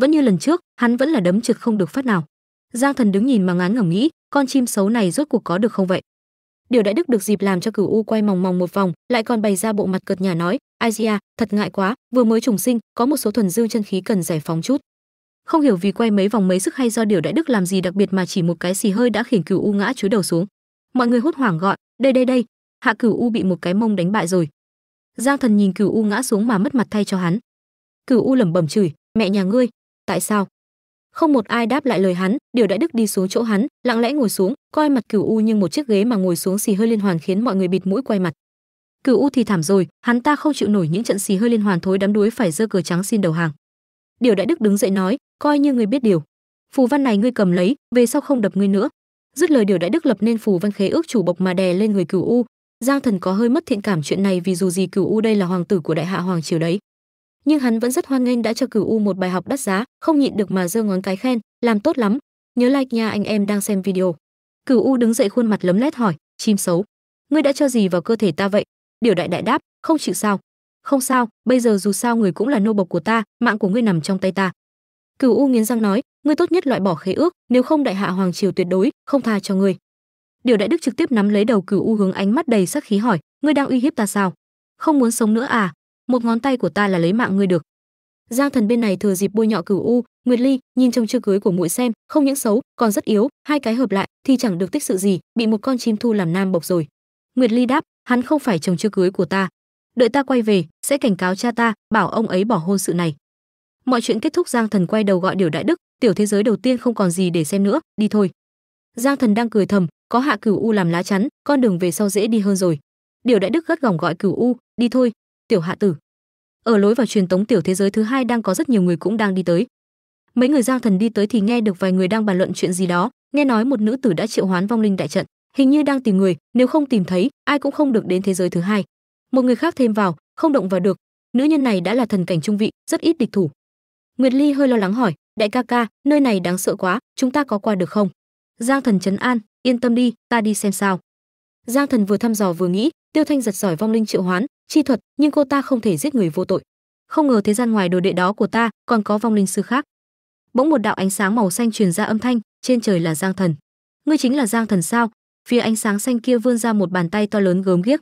vẫn như lần trước hắn vẫn là đấm trực không được phát nào giang thần đứng nhìn mà ngán ngẩm nghĩ con chim xấu này rốt cuộc có được không vậy điều đại đức được dịp làm cho cửu u quay mòng mòng một vòng lại còn bày ra bộ mặt cợt nhà nói Asia, thật ngại quá, vừa mới trùng sinh, có một số thuần dương chân khí cần giải phóng chút. Không hiểu vì quay mấy vòng mấy sức hay do điều đại đức làm gì đặc biệt mà chỉ một cái xì hơi đã khiến Cửu U ngã chúi đầu xuống. Mọi người hốt hoảng gọi, "Đây đây đây, Hạ Cửu U bị một cái mông đánh bại rồi." Giang Thần nhìn Cửu U ngã xuống mà mất mặt thay cho hắn. Cửu U lẩm bẩm chửi, "Mẹ nhà ngươi, tại sao không một ai đáp lại lời hắn điều đại đức đi xuống chỗ hắn lặng lẽ ngồi xuống coi mặt cửu u như một chiếc ghế mà ngồi xuống xì hơi liên hoàn khiến mọi người bịt mũi quay mặt cửu u thì thảm rồi hắn ta không chịu nổi những trận xì hơi liên hoàn thối đắm đuối phải giơ cờ trắng xin đầu hàng điều đại đức đứng dậy nói coi như người biết điều phù văn này ngươi cầm lấy về sau không đập ngươi nữa dứt lời điều đại đức lập nên phù văn khế ước chủ bộc mà đè lên người cửu u giang thần có hơi mất thiện cảm chuyện này vì dù gì cửu u đây là hoàng tử của đại hạ hoàng triều đấy nhưng hắn vẫn rất hoan nghênh đã cho cửu u một bài học đắt giá không nhịn được mà giơ ngón cái khen làm tốt lắm nhớ like nha anh em đang xem video cửu u đứng dậy khuôn mặt lấm lét hỏi chim xấu ngươi đã cho gì vào cơ thể ta vậy điều đại đại đáp không chịu sao không sao bây giờ dù sao người cũng là nô bộc của ta mạng của ngươi nằm trong tay ta cửu u nghiến răng nói ngươi tốt nhất loại bỏ khế ước nếu không đại hạ hoàng triều tuyệt đối không tha cho ngươi điều đại đức trực tiếp nắm lấy đầu cửu u hướng ánh mắt đầy sắc khí hỏi ngươi đang uy hiếp ta sao không muốn sống nữa à một ngón tay của ta là lấy mạng ngươi được giang thần bên này thừa dịp bôi nhọ cửu u nguyệt ly nhìn trông chưa cưới của muội xem không những xấu còn rất yếu hai cái hợp lại thì chẳng được tích sự gì bị một con chim thu làm nam bộc rồi nguyệt ly đáp hắn không phải chồng chưa cưới của ta đợi ta quay về sẽ cảnh cáo cha ta bảo ông ấy bỏ hôn sự này mọi chuyện kết thúc giang thần quay đầu gọi điều đại đức tiểu thế giới đầu tiên không còn gì để xem nữa đi thôi giang thần đang cười thầm có hạ cửu u làm lá chắn con đường về sau dễ đi hơn rồi điều đại đức gắt gỏng gọi cửu u đi thôi tiểu hạ tử ở lối vào truyền tống tiểu thế giới thứ hai đang có rất nhiều người cũng đang đi tới mấy người giang thần đi tới thì nghe được vài người đang bàn luận chuyện gì đó nghe nói một nữ tử đã triệu hoán vong linh đại trận hình như đang tìm người nếu không tìm thấy ai cũng không được đến thế giới thứ hai một người khác thêm vào không động vào được nữ nhân này đã là thần cảnh trung vị rất ít địch thủ nguyệt ly hơi lo lắng hỏi đại ca ca nơi này đáng sợ quá chúng ta có qua được không giang thần chấn an yên tâm đi ta đi xem sao giang thần vừa thăm dò vừa nghĩ tiêu thanh giật giỏi vong linh triệu hoán chi thuật nhưng cô ta không thể giết người vô tội không ngờ thế gian ngoài đồ đệ đó của ta còn có vong linh sư khác bỗng một đạo ánh sáng màu xanh truyền ra âm thanh trên trời là giang thần ngươi chính là giang thần sao phía ánh sáng xanh kia vươn ra một bàn tay to lớn gớm ghiếc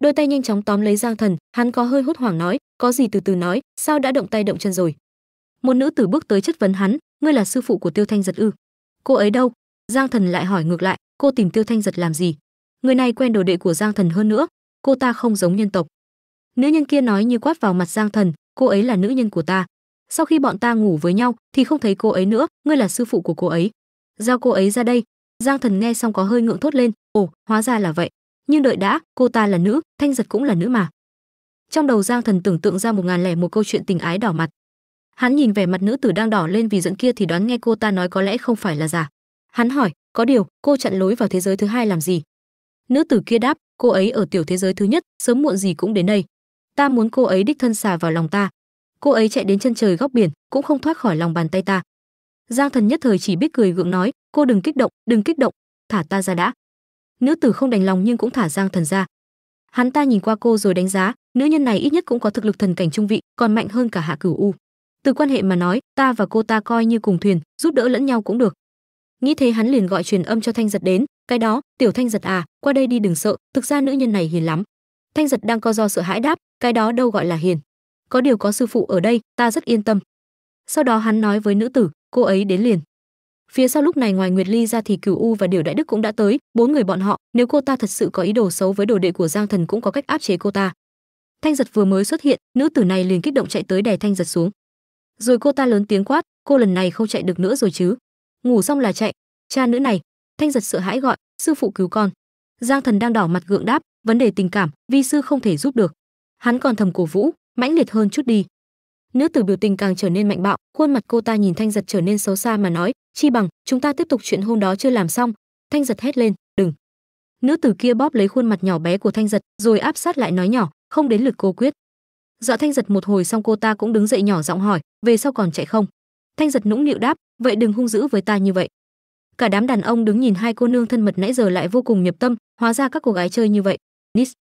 đôi tay nhanh chóng tóm lấy giang thần hắn có hơi hốt hoảng nói có gì từ từ nói sao đã động tay động chân rồi một nữ tử bước tới chất vấn hắn ngươi là sư phụ của tiêu thanh giật ư cô ấy đâu giang thần lại hỏi ngược lại cô tìm tiêu thanh giật làm gì người này quen đồ đệ của giang thần hơn nữa cô ta không giống nhân tộc nữ nhân kia nói như quát vào mặt giang thần cô ấy là nữ nhân của ta sau khi bọn ta ngủ với nhau thì không thấy cô ấy nữa ngươi là sư phụ của cô ấy giao cô ấy ra đây giang thần nghe xong có hơi ngượng thốt lên ồ hóa ra là vậy nhưng đợi đã cô ta là nữ thanh giật cũng là nữ mà trong đầu giang thần tưởng tượng ra một ngàn lẻ một câu chuyện tình ái đỏ mặt hắn nhìn vẻ mặt nữ tử đang đỏ lên vì giận kia thì đoán nghe cô ta nói có lẽ không phải là giả hắn hỏi có điều cô chặn lối vào thế giới thứ hai làm gì nữ tử kia đáp cô ấy ở tiểu thế giới thứ nhất sớm muộn gì cũng đến đây ta muốn cô ấy đích thân xà vào lòng ta cô ấy chạy đến chân trời góc biển cũng không thoát khỏi lòng bàn tay ta giang thần nhất thời chỉ biết cười gượng nói cô đừng kích động đừng kích động thả ta ra đã nữ tử không đành lòng nhưng cũng thả giang thần ra hắn ta nhìn qua cô rồi đánh giá nữ nhân này ít nhất cũng có thực lực thần cảnh trung vị còn mạnh hơn cả hạ cửu u từ quan hệ mà nói ta và cô ta coi như cùng thuyền giúp đỡ lẫn nhau cũng được nghĩ thế hắn liền gọi truyền âm cho thanh giật đến cái đó tiểu thanh giật à qua đây đi đừng sợ thực ra nữ nhân này hiền lắm thanh giật đang co do sợ hãi đáp cái đó đâu gọi là hiền có điều có sư phụ ở đây ta rất yên tâm sau đó hắn nói với nữ tử cô ấy đến liền phía sau lúc này ngoài nguyệt ly ra thì cửu u và điều đại đức cũng đã tới bốn người bọn họ nếu cô ta thật sự có ý đồ xấu với đồ đệ của giang thần cũng có cách áp chế cô ta thanh giật vừa mới xuất hiện nữ tử này liền kích động chạy tới đè thanh giật xuống rồi cô ta lớn tiếng quát cô lần này không chạy được nữa rồi chứ ngủ xong là chạy cha nữ này thanh giật sợ hãi gọi sư phụ cứu con giang thần đang đỏ mặt gượng đáp vấn đề tình cảm vi sư không thể giúp được hắn còn thầm cổ vũ mãnh liệt hơn chút đi nữ tử biểu tình càng trở nên mạnh bạo khuôn mặt cô ta nhìn thanh giật trở nên xấu xa mà nói chi bằng chúng ta tiếp tục chuyện hôm đó chưa làm xong thanh giật hét lên đừng nữ tử kia bóp lấy khuôn mặt nhỏ bé của thanh giật rồi áp sát lại nói nhỏ không đến lượt cô quyết dọa thanh giật một hồi xong cô ta cũng đứng dậy nhỏ giọng hỏi về sau còn chạy không thanh giật nũng nịu đáp vậy đừng hung dữ với ta như vậy cả đám đàn ông đứng nhìn hai cô nương thân mật nãy giờ lại vô cùng nhập tâm hóa ra các cô gái chơi như vậy nis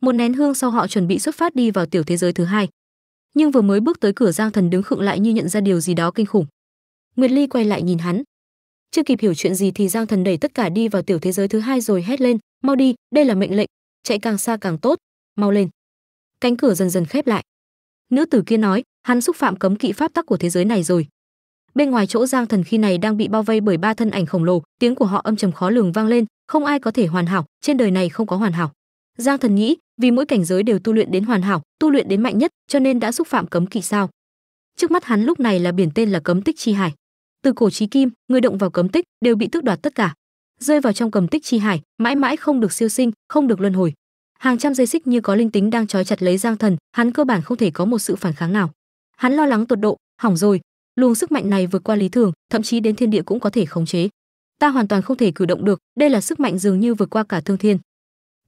một nén hương sau họ chuẩn bị xuất phát đi vào tiểu thế giới thứ hai nhưng vừa mới bước tới cửa giang thần đứng khựng lại như nhận ra điều gì đó kinh khủng nguyệt ly quay lại nhìn hắn chưa kịp hiểu chuyện gì thì giang thần đẩy tất cả đi vào tiểu thế giới thứ hai rồi hét lên mau đi đây là mệnh lệnh chạy càng xa càng tốt mau lên cánh cửa dần dần khép lại nữ tử kia nói hắn xúc phạm cấm kỵ pháp tắc của thế giới này rồi bên ngoài chỗ giang thần khi này đang bị bao vây bởi ba thân ảnh khổng lồ tiếng của họ âm trầm khó lường vang lên không ai có thể hoàn hảo trên đời này không có hoàn hảo giang thần nghĩ vì mỗi cảnh giới đều tu luyện đến hoàn hảo tu luyện đến mạnh nhất cho nên đã xúc phạm cấm kỵ sao trước mắt hắn lúc này là biển tên là cấm tích chi hải từ cổ trí kim người động vào cấm tích đều bị tước đoạt tất cả rơi vào trong cấm tích chi hải mãi mãi không được siêu sinh không được luân hồi hàng trăm dây xích như có linh tính đang trói chặt lấy giang thần hắn cơ bản không thể có một sự phản kháng nào hắn lo lắng tột độ hỏng rồi luồng sức mạnh này vượt qua lý thường thậm chí đến thiên địa cũng có thể khống chế ta hoàn toàn không thể cử động được đây là sức mạnh dường như vượt qua cả thương thiên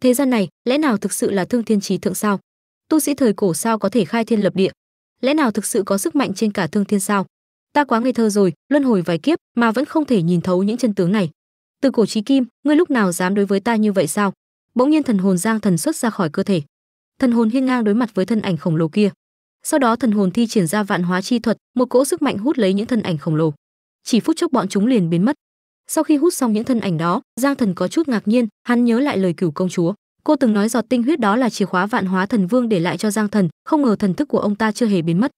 thế gian này lẽ nào thực sự là thương thiên trí thượng sao tu sĩ thời cổ sao có thể khai thiên lập địa lẽ nào thực sự có sức mạnh trên cả thương thiên sao ta quá ngây thơ rồi luân hồi vài kiếp mà vẫn không thể nhìn thấu những chân tướng này từ cổ trí kim ngươi lúc nào dám đối với ta như vậy sao bỗng nhiên thần hồn giang thần xuất ra khỏi cơ thể thần hồn hiên ngang đối mặt với thân ảnh khổng lồ kia sau đó thần hồn thi triển ra vạn hóa chi thuật một cỗ sức mạnh hút lấy những thân ảnh khổng lồ chỉ phút chốc bọn chúng liền biến mất sau khi hút xong những thân ảnh đó giang thần có chút ngạc nhiên hắn nhớ lại lời cửu công chúa cô từng nói giọt tinh huyết đó là chìa khóa vạn hóa thần vương để lại cho giang thần không ngờ thần thức của ông ta chưa hề biến mất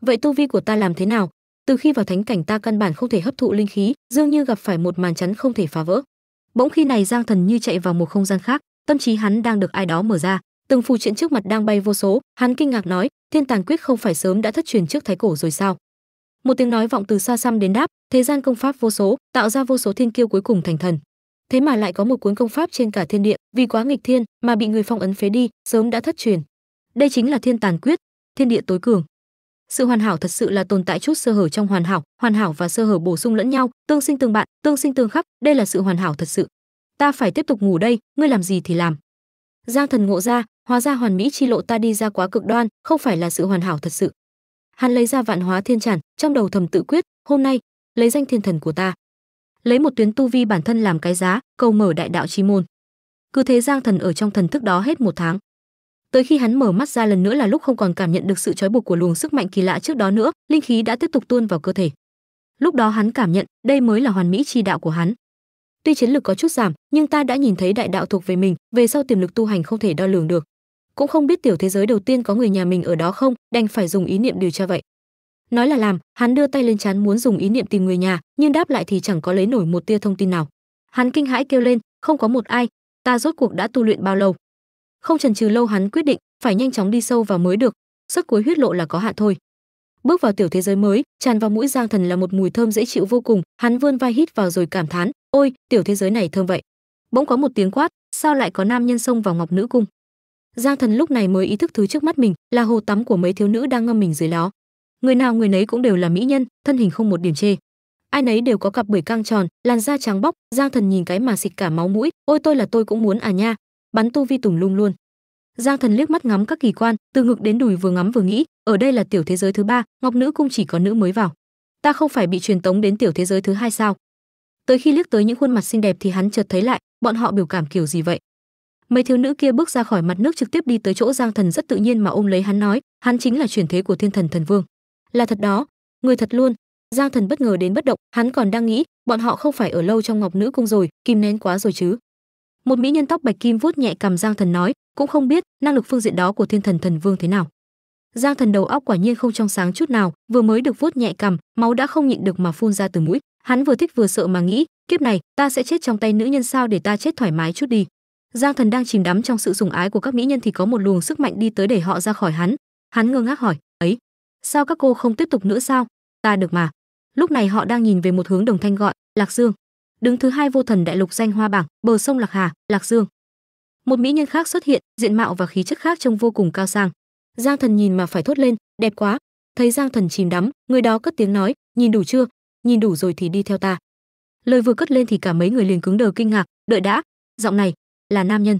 vậy tu vi của ta làm thế nào từ khi vào thánh cảnh ta căn bản không thể hấp thụ linh khí dường như gặp phải một màn chắn không thể phá vỡ bỗng khi này giang thần như chạy vào một không gian khác tâm trí hắn đang được ai đó mở ra từng phù triện trước mặt đang bay vô số hắn kinh ngạc nói thiên tàn quyết không phải sớm đã thất truyền trước thái cổ rồi sao một tiếng nói vọng từ xa xăm đến đáp thế gian công pháp vô số tạo ra vô số thiên kiêu cuối cùng thành thần thế mà lại có một cuốn công pháp trên cả thiên địa vì quá nghịch thiên mà bị người phong ấn phế đi sớm đã thất truyền đây chính là thiên tàn quyết thiên địa tối cường sự hoàn hảo thật sự là tồn tại chút sơ hở trong hoàn hảo hoàn hảo và sơ hở bổ sung lẫn nhau tương sinh tương bạn tương sinh tương khắc đây là sự hoàn hảo thật sự ta phải tiếp tục ngủ đây ngươi làm gì thì làm giang thần ngộ ra hóa ra hoàn mỹ chi lộ ta đi ra quá cực đoan không phải là sự hoàn hảo thật sự hắn lấy ra vạn hóa thiên tràn trong đầu thầm tự quyết hôm nay lấy danh thiên thần của ta lấy một tuyến tu vi bản thân làm cái giá cầu mở đại đạo chi môn cứ thế giang thần ở trong thần thức đó hết một tháng tới khi hắn mở mắt ra lần nữa là lúc không còn cảm nhận được sự trói buộc của luồng sức mạnh kỳ lạ trước đó nữa linh khí đã tiếp tục tuôn vào cơ thể lúc đó hắn cảm nhận đây mới là hoàn mỹ chi đạo của hắn tuy chiến lực có chút giảm nhưng ta đã nhìn thấy đại đạo thuộc về mình về sau tiềm lực tu hành không thể đo lường được cũng không biết tiểu thế giới đầu tiên có người nhà mình ở đó không đành phải dùng ý niệm điều tra vậy nói là làm hắn đưa tay lên chán muốn dùng ý niệm tìm người nhà nhưng đáp lại thì chẳng có lấy nổi một tia thông tin nào hắn kinh hãi kêu lên không có một ai ta rốt cuộc đã tu luyện bao lâu không chần chừ lâu hắn quyết định phải nhanh chóng đi sâu vào mới được sức cuối huyết lộ là có hạn thôi bước vào tiểu thế giới mới tràn vào mũi giang thần là một mùi thơm dễ chịu vô cùng hắn vươn vai hít vào rồi cảm thán ôi tiểu thế giới này thơm vậy bỗng có một tiếng quát sao lại có nam nhân xông vào ngọc nữ cung Giang Thần lúc này mới ý thức thứ trước mắt mình là hồ tắm của mấy thiếu nữ đang ngâm mình dưới đó. Người nào người nấy cũng đều là mỹ nhân, thân hình không một điểm chê. Ai nấy đều có cặp bưởi căng tròn, làn da trắng bóc, Giang Thần nhìn cái mà xịt cả máu mũi, ôi tôi là tôi cũng muốn à nha, bắn tu vi tùng lung luôn. Giang Thần liếc mắt ngắm các kỳ quan, từ ngực đến đùi vừa ngắm vừa nghĩ, ở đây là tiểu thế giới thứ ba, Ngọc nữ cung chỉ có nữ mới vào. Ta không phải bị truyền tống đến tiểu thế giới thứ hai sao? Tới khi liếc tới những khuôn mặt xinh đẹp thì hắn chợt thấy lại, bọn họ biểu cảm kiểu gì vậy? mấy thiếu nữ kia bước ra khỏi mặt nước trực tiếp đi tới chỗ giang thần rất tự nhiên mà ôm lấy hắn nói hắn chính là chuyển thế của thiên thần thần vương là thật đó người thật luôn giang thần bất ngờ đến bất động hắn còn đang nghĩ bọn họ không phải ở lâu trong ngọc nữ cung rồi kìm nén quá rồi chứ một mỹ nhân tóc bạch kim vuốt nhẹ cầm giang thần nói cũng không biết năng lực phương diện đó của thiên thần thần vương thế nào giang thần đầu óc quả nhiên không trong sáng chút nào vừa mới được vuốt nhẹ cầm máu đã không nhịn được mà phun ra từ mũi hắn vừa thích vừa sợ mà nghĩ kiếp này ta sẽ chết trong tay nữ nhân sao để ta chết thoải mái chút đi Giang Thần đang chìm đắm trong sự sủng ái của các mỹ nhân thì có một luồng sức mạnh đi tới để họ ra khỏi hắn. Hắn ngơ ngác hỏi, "Ấy, sao các cô không tiếp tục nữa sao? Ta được mà." Lúc này họ đang nhìn về một hướng đồng thanh gọi, "Lạc Dương." Đứng thứ hai vô thần đại lục danh hoa bảng, bờ sông Lạc Hà, Lạc Dương. Một mỹ nhân khác xuất hiện, diện mạo và khí chất khác trông vô cùng cao sang. Giang Thần nhìn mà phải thốt lên, "Đẹp quá." Thấy Giang Thần chìm đắm, người đó cất tiếng nói, "Nhìn đủ chưa? Nhìn đủ rồi thì đi theo ta." Lời vừa cất lên thì cả mấy người liền cứng đờ kinh ngạc, "Đợi đã, giọng này, là nam nhân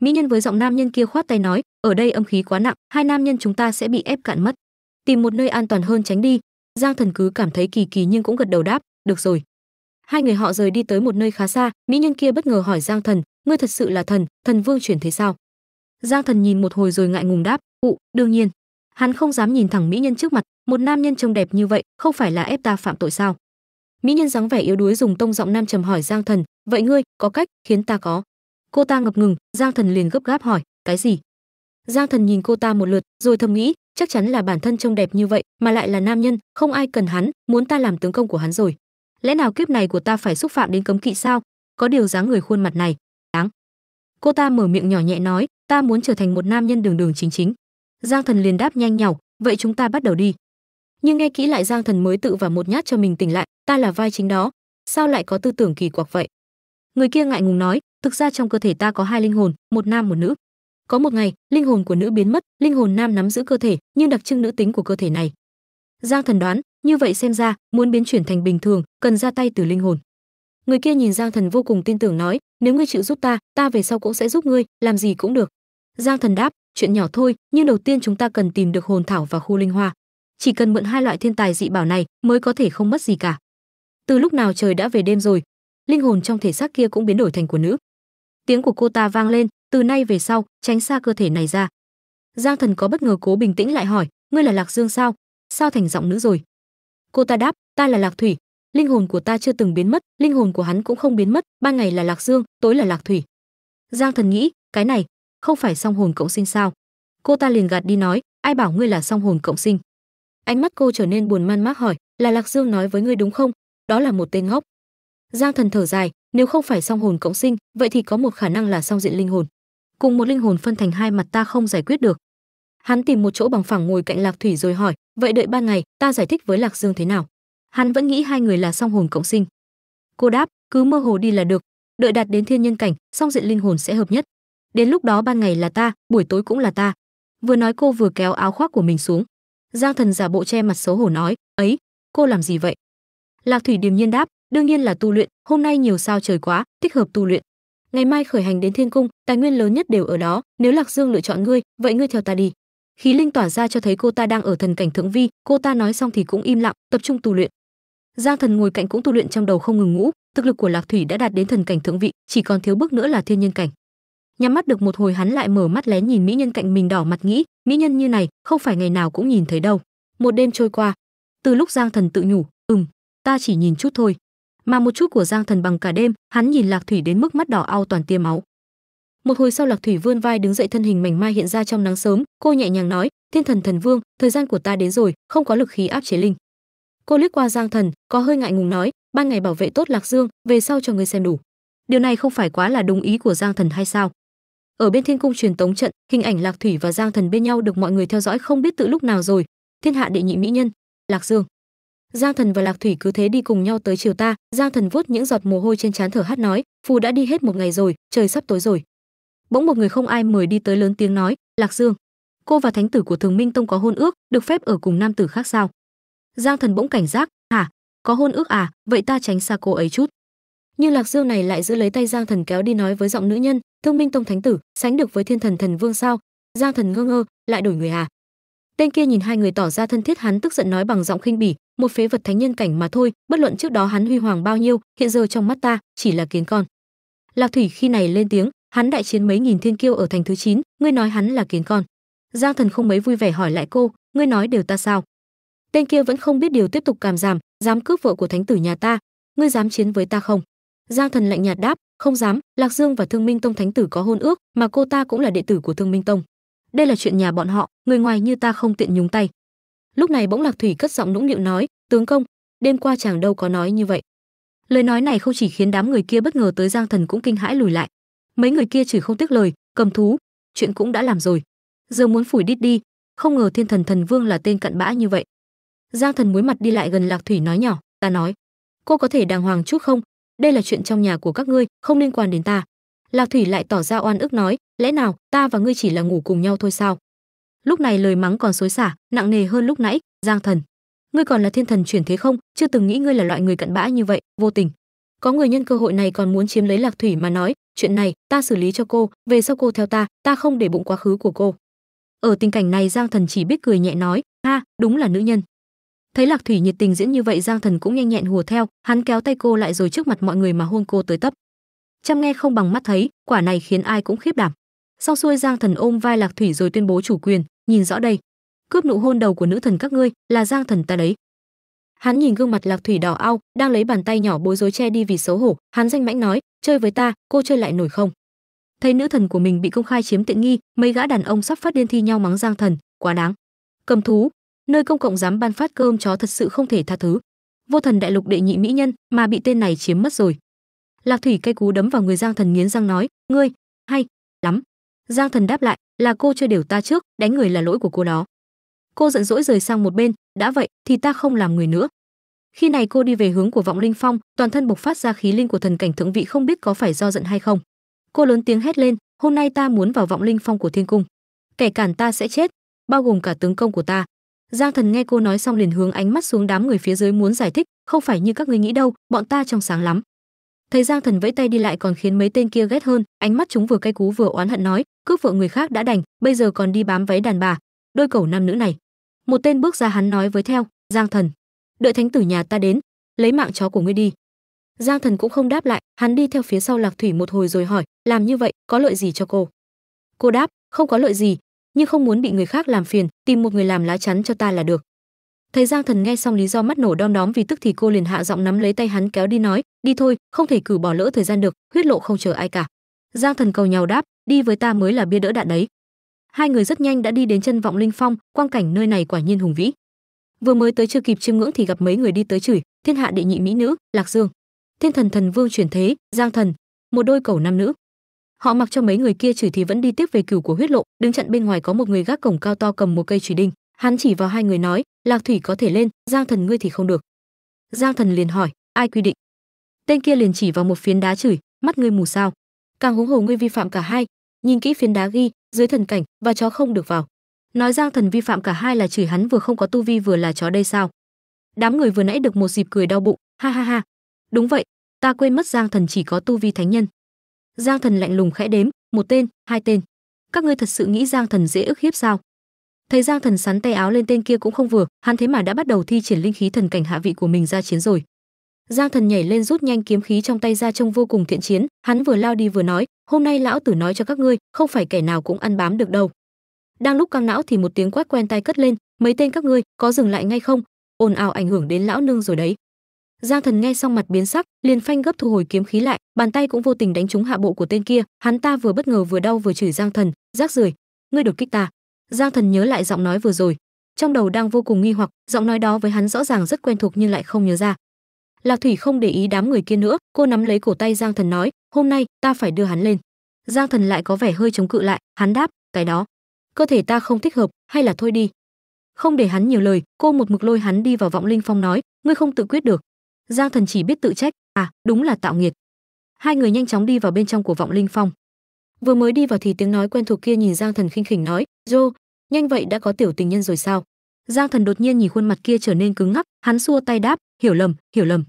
mỹ nhân với giọng nam nhân kia khoát tay nói ở đây âm khí quá nặng hai nam nhân chúng ta sẽ bị ép cạn mất tìm một nơi an toàn hơn tránh đi giang thần cứ cảm thấy kỳ kỳ nhưng cũng gật đầu đáp được rồi hai người họ rời đi tới một nơi khá xa mỹ nhân kia bất ngờ hỏi giang thần ngươi thật sự là thần thần vương chuyển thế sao giang thần nhìn một hồi rồi ngại ngùng đáp ụ đương nhiên hắn không dám nhìn thẳng mỹ nhân trước mặt một nam nhân trông đẹp như vậy không phải là ép ta phạm tội sao mỹ nhân dáng vẻ yếu đuối dùng tông giọng nam trầm hỏi giang thần vậy ngươi có cách khiến ta có cô ta ngập ngừng giang thần liền gấp gáp hỏi cái gì giang thần nhìn cô ta một lượt rồi thầm nghĩ chắc chắn là bản thân trông đẹp như vậy mà lại là nam nhân không ai cần hắn muốn ta làm tướng công của hắn rồi lẽ nào kiếp này của ta phải xúc phạm đến cấm kỵ sao có điều dáng người khuôn mặt này đáng cô ta mở miệng nhỏ nhẹ nói ta muốn trở thành một nam nhân đường đường chính chính giang thần liền đáp nhanh nhảu vậy chúng ta bắt đầu đi nhưng nghe kỹ lại giang thần mới tự vào một nhát cho mình tỉnh lại ta là vai chính đó sao lại có tư tưởng kỳ quặc vậy người kia ngại ngùng nói thực ra trong cơ thể ta có hai linh hồn một nam một nữ có một ngày linh hồn của nữ biến mất linh hồn nam nắm giữ cơ thể nhưng đặc trưng nữ tính của cơ thể này giang thần đoán như vậy xem ra muốn biến chuyển thành bình thường cần ra tay từ linh hồn người kia nhìn giang thần vô cùng tin tưởng nói nếu ngươi chịu giúp ta ta về sau cũng sẽ giúp ngươi làm gì cũng được giang thần đáp chuyện nhỏ thôi nhưng đầu tiên chúng ta cần tìm được hồn thảo và khu linh hoa chỉ cần mượn hai loại thiên tài dị bảo này mới có thể không mất gì cả từ lúc nào trời đã về đêm rồi linh hồn trong thể xác kia cũng biến đổi thành của nữ tiếng của cô ta vang lên từ nay về sau tránh xa cơ thể này ra giang thần có bất ngờ cố bình tĩnh lại hỏi ngươi là lạc dương sao sao thành giọng nữ rồi cô ta đáp ta là lạc thủy linh hồn của ta chưa từng biến mất linh hồn của hắn cũng không biến mất ban ngày là lạc dương tối là lạc thủy giang thần nghĩ cái này không phải song hồn cộng sinh sao cô ta liền gạt đi nói ai bảo ngươi là song hồn cộng sinh ánh mắt cô trở nên buồn man mác hỏi là lạc dương nói với ngươi đúng không đó là một tên ngốc giang thần thở dài nếu không phải song hồn cộng sinh vậy thì có một khả năng là song diện linh hồn cùng một linh hồn phân thành hai mặt ta không giải quyết được hắn tìm một chỗ bằng phẳng ngồi cạnh lạc thủy rồi hỏi vậy đợi ban ngày ta giải thích với lạc dương thế nào hắn vẫn nghĩ hai người là song hồn cộng sinh cô đáp cứ mơ hồ đi là được đợi đạt đến thiên nhân cảnh song diện linh hồn sẽ hợp nhất đến lúc đó ban ngày là ta buổi tối cũng là ta vừa nói cô vừa kéo áo khoác của mình xuống giang thần giả bộ che mặt xấu hổ nói ấy cô làm gì vậy lạc thủy điềm nhiên đáp đương nhiên là tu luyện hôm nay nhiều sao trời quá thích hợp tu luyện ngày mai khởi hành đến thiên cung tài nguyên lớn nhất đều ở đó nếu lạc dương lựa chọn ngươi vậy ngươi theo ta đi khí linh tỏa ra cho thấy cô ta đang ở thần cảnh thượng vi cô ta nói xong thì cũng im lặng tập trung tu luyện giang thần ngồi cạnh cũng tu luyện trong đầu không ngừng ngũ thực lực của lạc thủy đã đạt đến thần cảnh thượng vị chỉ còn thiếu bước nữa là thiên nhân cảnh nhắm mắt được một hồi hắn lại mở mắt lén nhìn mỹ nhân cạnh mình đỏ mặt nghĩ mỹ nhân như này không phải ngày nào cũng nhìn thấy đâu một đêm trôi qua từ lúc giang thần tự nhủ ừm ta chỉ nhìn chút thôi mà một chút của giang thần bằng cả đêm hắn nhìn lạc thủy đến mức mắt đỏ ao toàn tia máu một hồi sau lạc thủy vươn vai đứng dậy thân hình mảnh mai hiện ra trong nắng sớm cô nhẹ nhàng nói thiên thần thần vương thời gian của ta đến rồi không có lực khí áp chế linh cô liếc qua giang thần có hơi ngại ngùng nói ban ngày bảo vệ tốt lạc dương về sau cho ngươi xem đủ điều này không phải quá là đúng ý của giang thần hay sao ở bên thiên cung truyền tống trận hình ảnh lạc thủy và giang thần bên nhau được mọi người theo dõi không biết từ lúc nào rồi thiên hạ đệ nhị mỹ nhân lạc dương giang thần và lạc thủy cứ thế đi cùng nhau tới chiều ta giang thần vuốt những giọt mồ hôi trên trán thở hắt nói phù đã đi hết một ngày rồi trời sắp tối rồi bỗng một người không ai mời đi tới lớn tiếng nói lạc dương cô và thánh tử của thường minh tông có hôn ước được phép ở cùng nam tử khác sao giang thần bỗng cảnh giác hả có hôn ước à vậy ta tránh xa cô ấy chút nhưng lạc dương này lại giữ lấy tay giang thần kéo đi nói với giọng nữ nhân thương minh tông thánh tử sánh được với thiên thần thần vương sao giang thần ngơ ngơ lại đổi người à tên kia nhìn hai người tỏ ra thân thiết hắn tức giận nói bằng giọng khinh bỉ một phế vật thánh nhân cảnh mà thôi bất luận trước đó hắn huy hoàng bao nhiêu hiện giờ trong mắt ta chỉ là kiến con lạc thủy khi này lên tiếng hắn đại chiến mấy nghìn thiên kiêu ở thành thứ 9, ngươi nói hắn là kiến con giang thần không mấy vui vẻ hỏi lại cô ngươi nói đều ta sao tên kia vẫn không biết điều tiếp tục cảm giảm dám cướp vợ của thánh tử nhà ta ngươi dám chiến với ta không giang thần lạnh nhạt đáp không dám lạc dương và thương minh tông thánh tử có hôn ước mà cô ta cũng là đệ tử của thương minh tông đây là chuyện nhà bọn họ người ngoài như ta không tiện nhúng tay lúc này bỗng lạc thủy cất giọng nũng nịu nói tướng công đêm qua chàng đâu có nói như vậy lời nói này không chỉ khiến đám người kia bất ngờ tới giang thần cũng kinh hãi lùi lại mấy người kia chửi không tiếc lời cầm thú chuyện cũng đã làm rồi giờ muốn phủi đít đi không ngờ thiên thần thần vương là tên cặn bã như vậy giang thần muối mặt đi lại gần lạc thủy nói nhỏ ta nói cô có thể đàng hoàng chút không đây là chuyện trong nhà của các ngươi không liên quan đến ta lạc thủy lại tỏ ra oan ức nói lẽ nào ta và ngươi chỉ là ngủ cùng nhau thôi sao lúc này lời mắng còn xối xả nặng nề hơn lúc nãy giang thần ngươi còn là thiên thần chuyển thế không chưa từng nghĩ ngươi là loại người cận bã như vậy vô tình có người nhân cơ hội này còn muốn chiếm lấy lạc thủy mà nói chuyện này ta xử lý cho cô về sau cô theo ta ta không để bụng quá khứ của cô ở tình cảnh này giang thần chỉ biết cười nhẹ nói ha đúng là nữ nhân thấy lạc thủy nhiệt tình diễn như vậy giang thần cũng nhanh nhẹn hùa theo hắn kéo tay cô lại rồi trước mặt mọi người mà hôn cô tới tấp chăm nghe không bằng mắt thấy quả này khiến ai cũng khiếp đảm sau xuôi giang thần ôm vai lạc thủy rồi tuyên bố chủ quyền nhìn rõ đây cướp nụ hôn đầu của nữ thần các ngươi là giang thần ta đấy hắn nhìn gương mặt lạc thủy đỏ ao đang lấy bàn tay nhỏ bối rối che đi vì xấu hổ hắn danh mãnh nói chơi với ta cô chơi lại nổi không thấy nữ thần của mình bị công khai chiếm tiện nghi mấy gã đàn ông sắp phát điên thi nhau mắng giang thần quá đáng cầm thú nơi công cộng dám ban phát cơm chó thật sự không thể tha thứ vô thần đại lục đệ nhị mỹ nhân mà bị tên này chiếm mất rồi lạc thủy cây cú đấm vào người giang thần nghiến răng nói ngươi hay lắm giang thần đáp lại là cô chơi đều ta trước đánh người là lỗi của cô đó cô giận dỗi rời sang một bên đã vậy thì ta không làm người nữa khi này cô đi về hướng của vọng linh phong toàn thân bộc phát ra khí linh của thần cảnh thượng vị không biết có phải do giận hay không cô lớn tiếng hét lên hôm nay ta muốn vào vọng linh phong của thiên cung kẻ cản ta sẽ chết bao gồm cả tướng công của ta giang thần nghe cô nói xong liền hướng ánh mắt xuống đám người phía dưới muốn giải thích không phải như các người nghĩ đâu bọn ta trong sáng lắm thấy giang thần vẫy tay đi lại còn khiến mấy tên kia ghét hơn ánh mắt chúng vừa cay cú vừa oán hận nói cướp vợ người khác đã đành bây giờ còn đi bám váy đàn bà đôi cẩu nam nữ này một tên bước ra hắn nói với theo giang thần đợi thánh tử nhà ta đến lấy mạng chó của ngươi đi giang thần cũng không đáp lại hắn đi theo phía sau lạc thủy một hồi rồi hỏi làm như vậy có lợi gì cho cô cô đáp không có lợi gì nhưng không muốn bị người khác làm phiền tìm một người làm lá chắn cho ta là được thấy giang thần nghe xong lý do mắt nổ đom đóm vì tức thì cô liền hạ giọng nắm lấy tay hắn kéo đi nói đi thôi không thể cử bỏ lỡ thời gian được huyết lộ không chờ ai cả giang thần cầu nhào đáp đi với ta mới là bia đỡ đạn đấy hai người rất nhanh đã đi đến chân vọng linh phong quang cảnh nơi này quả nhiên hùng vĩ vừa mới tới chưa kịp chiêm ngưỡng thì gặp mấy người đi tới chửi thiên hạ đệ nhị mỹ nữ lạc dương thiên thần thần vương chuyển thế giang thần một đôi cầu nam nữ họ mặc cho mấy người kia chửi thì vẫn đi tiếp về cửu của huyết lộ đứng chặn bên ngoài có một người gác cổng cao to cầm một cây chủy đinh hắn chỉ vào hai người nói lạc thủy có thể lên giang thần ngươi thì không được giang thần liền hỏi ai quy định tên kia liền chỉ vào một phiến đá chửi mắt ngươi mù sao càng huống hồ ngươi vi phạm cả hai nhìn kỹ phiến đá ghi dưới thần cảnh và chó không được vào nói giang thần vi phạm cả hai là chửi hắn vừa không có tu vi vừa là chó đây sao đám người vừa nãy được một dịp cười đau bụng ha ha ha đúng vậy ta quên mất giang thần chỉ có tu vi thánh nhân giang thần lạnh lùng khẽ đếm một tên hai tên các ngươi thật sự nghĩ giang thần dễ ức hiếp sao thấy giang thần sắn tay áo lên tên kia cũng không vừa hắn thế mà đã bắt đầu thi triển linh khí thần cảnh hạ vị của mình ra chiến rồi Giang Thần nhảy lên rút nhanh kiếm khí trong tay ra trông vô cùng thiện chiến, hắn vừa lao đi vừa nói, "Hôm nay lão tử nói cho các ngươi, không phải kẻ nào cũng ăn bám được đâu." Đang lúc căng não thì một tiếng quát quen tai cất lên, "Mấy tên các ngươi, có dừng lại ngay không? Ồn ào ảnh hưởng đến lão nương rồi đấy." Giang Thần nghe xong mặt biến sắc, liền phanh gấp thu hồi kiếm khí lại, bàn tay cũng vô tình đánh trúng hạ bộ của tên kia, hắn ta vừa bất ngờ vừa đau vừa chửi Giang Thần, "Rác rưởi, ngươi đột kích ta." Giang Thần nhớ lại giọng nói vừa rồi, trong đầu đang vô cùng nghi hoặc, giọng nói đó với hắn rõ ràng rất quen thuộc nhưng lại không nhớ ra lạc thủy không để ý đám người kia nữa cô nắm lấy cổ tay giang thần nói hôm nay ta phải đưa hắn lên giang thần lại có vẻ hơi chống cự lại hắn đáp cái đó cơ thể ta không thích hợp hay là thôi đi không để hắn nhiều lời cô một mực lôi hắn đi vào vọng linh phong nói ngươi không tự quyết được giang thần chỉ biết tự trách à đúng là tạo nghiệt hai người nhanh chóng đi vào bên trong của vọng linh phong vừa mới đi vào thì tiếng nói quen thuộc kia nhìn giang thần khinh khỉnh nói Jo, nhanh vậy đã có tiểu tình nhân rồi sao giang thần đột nhiên nhìn khuôn mặt kia trở nên cứng ngắc hắn xua tay đáp hiểu lầm hiểu lầm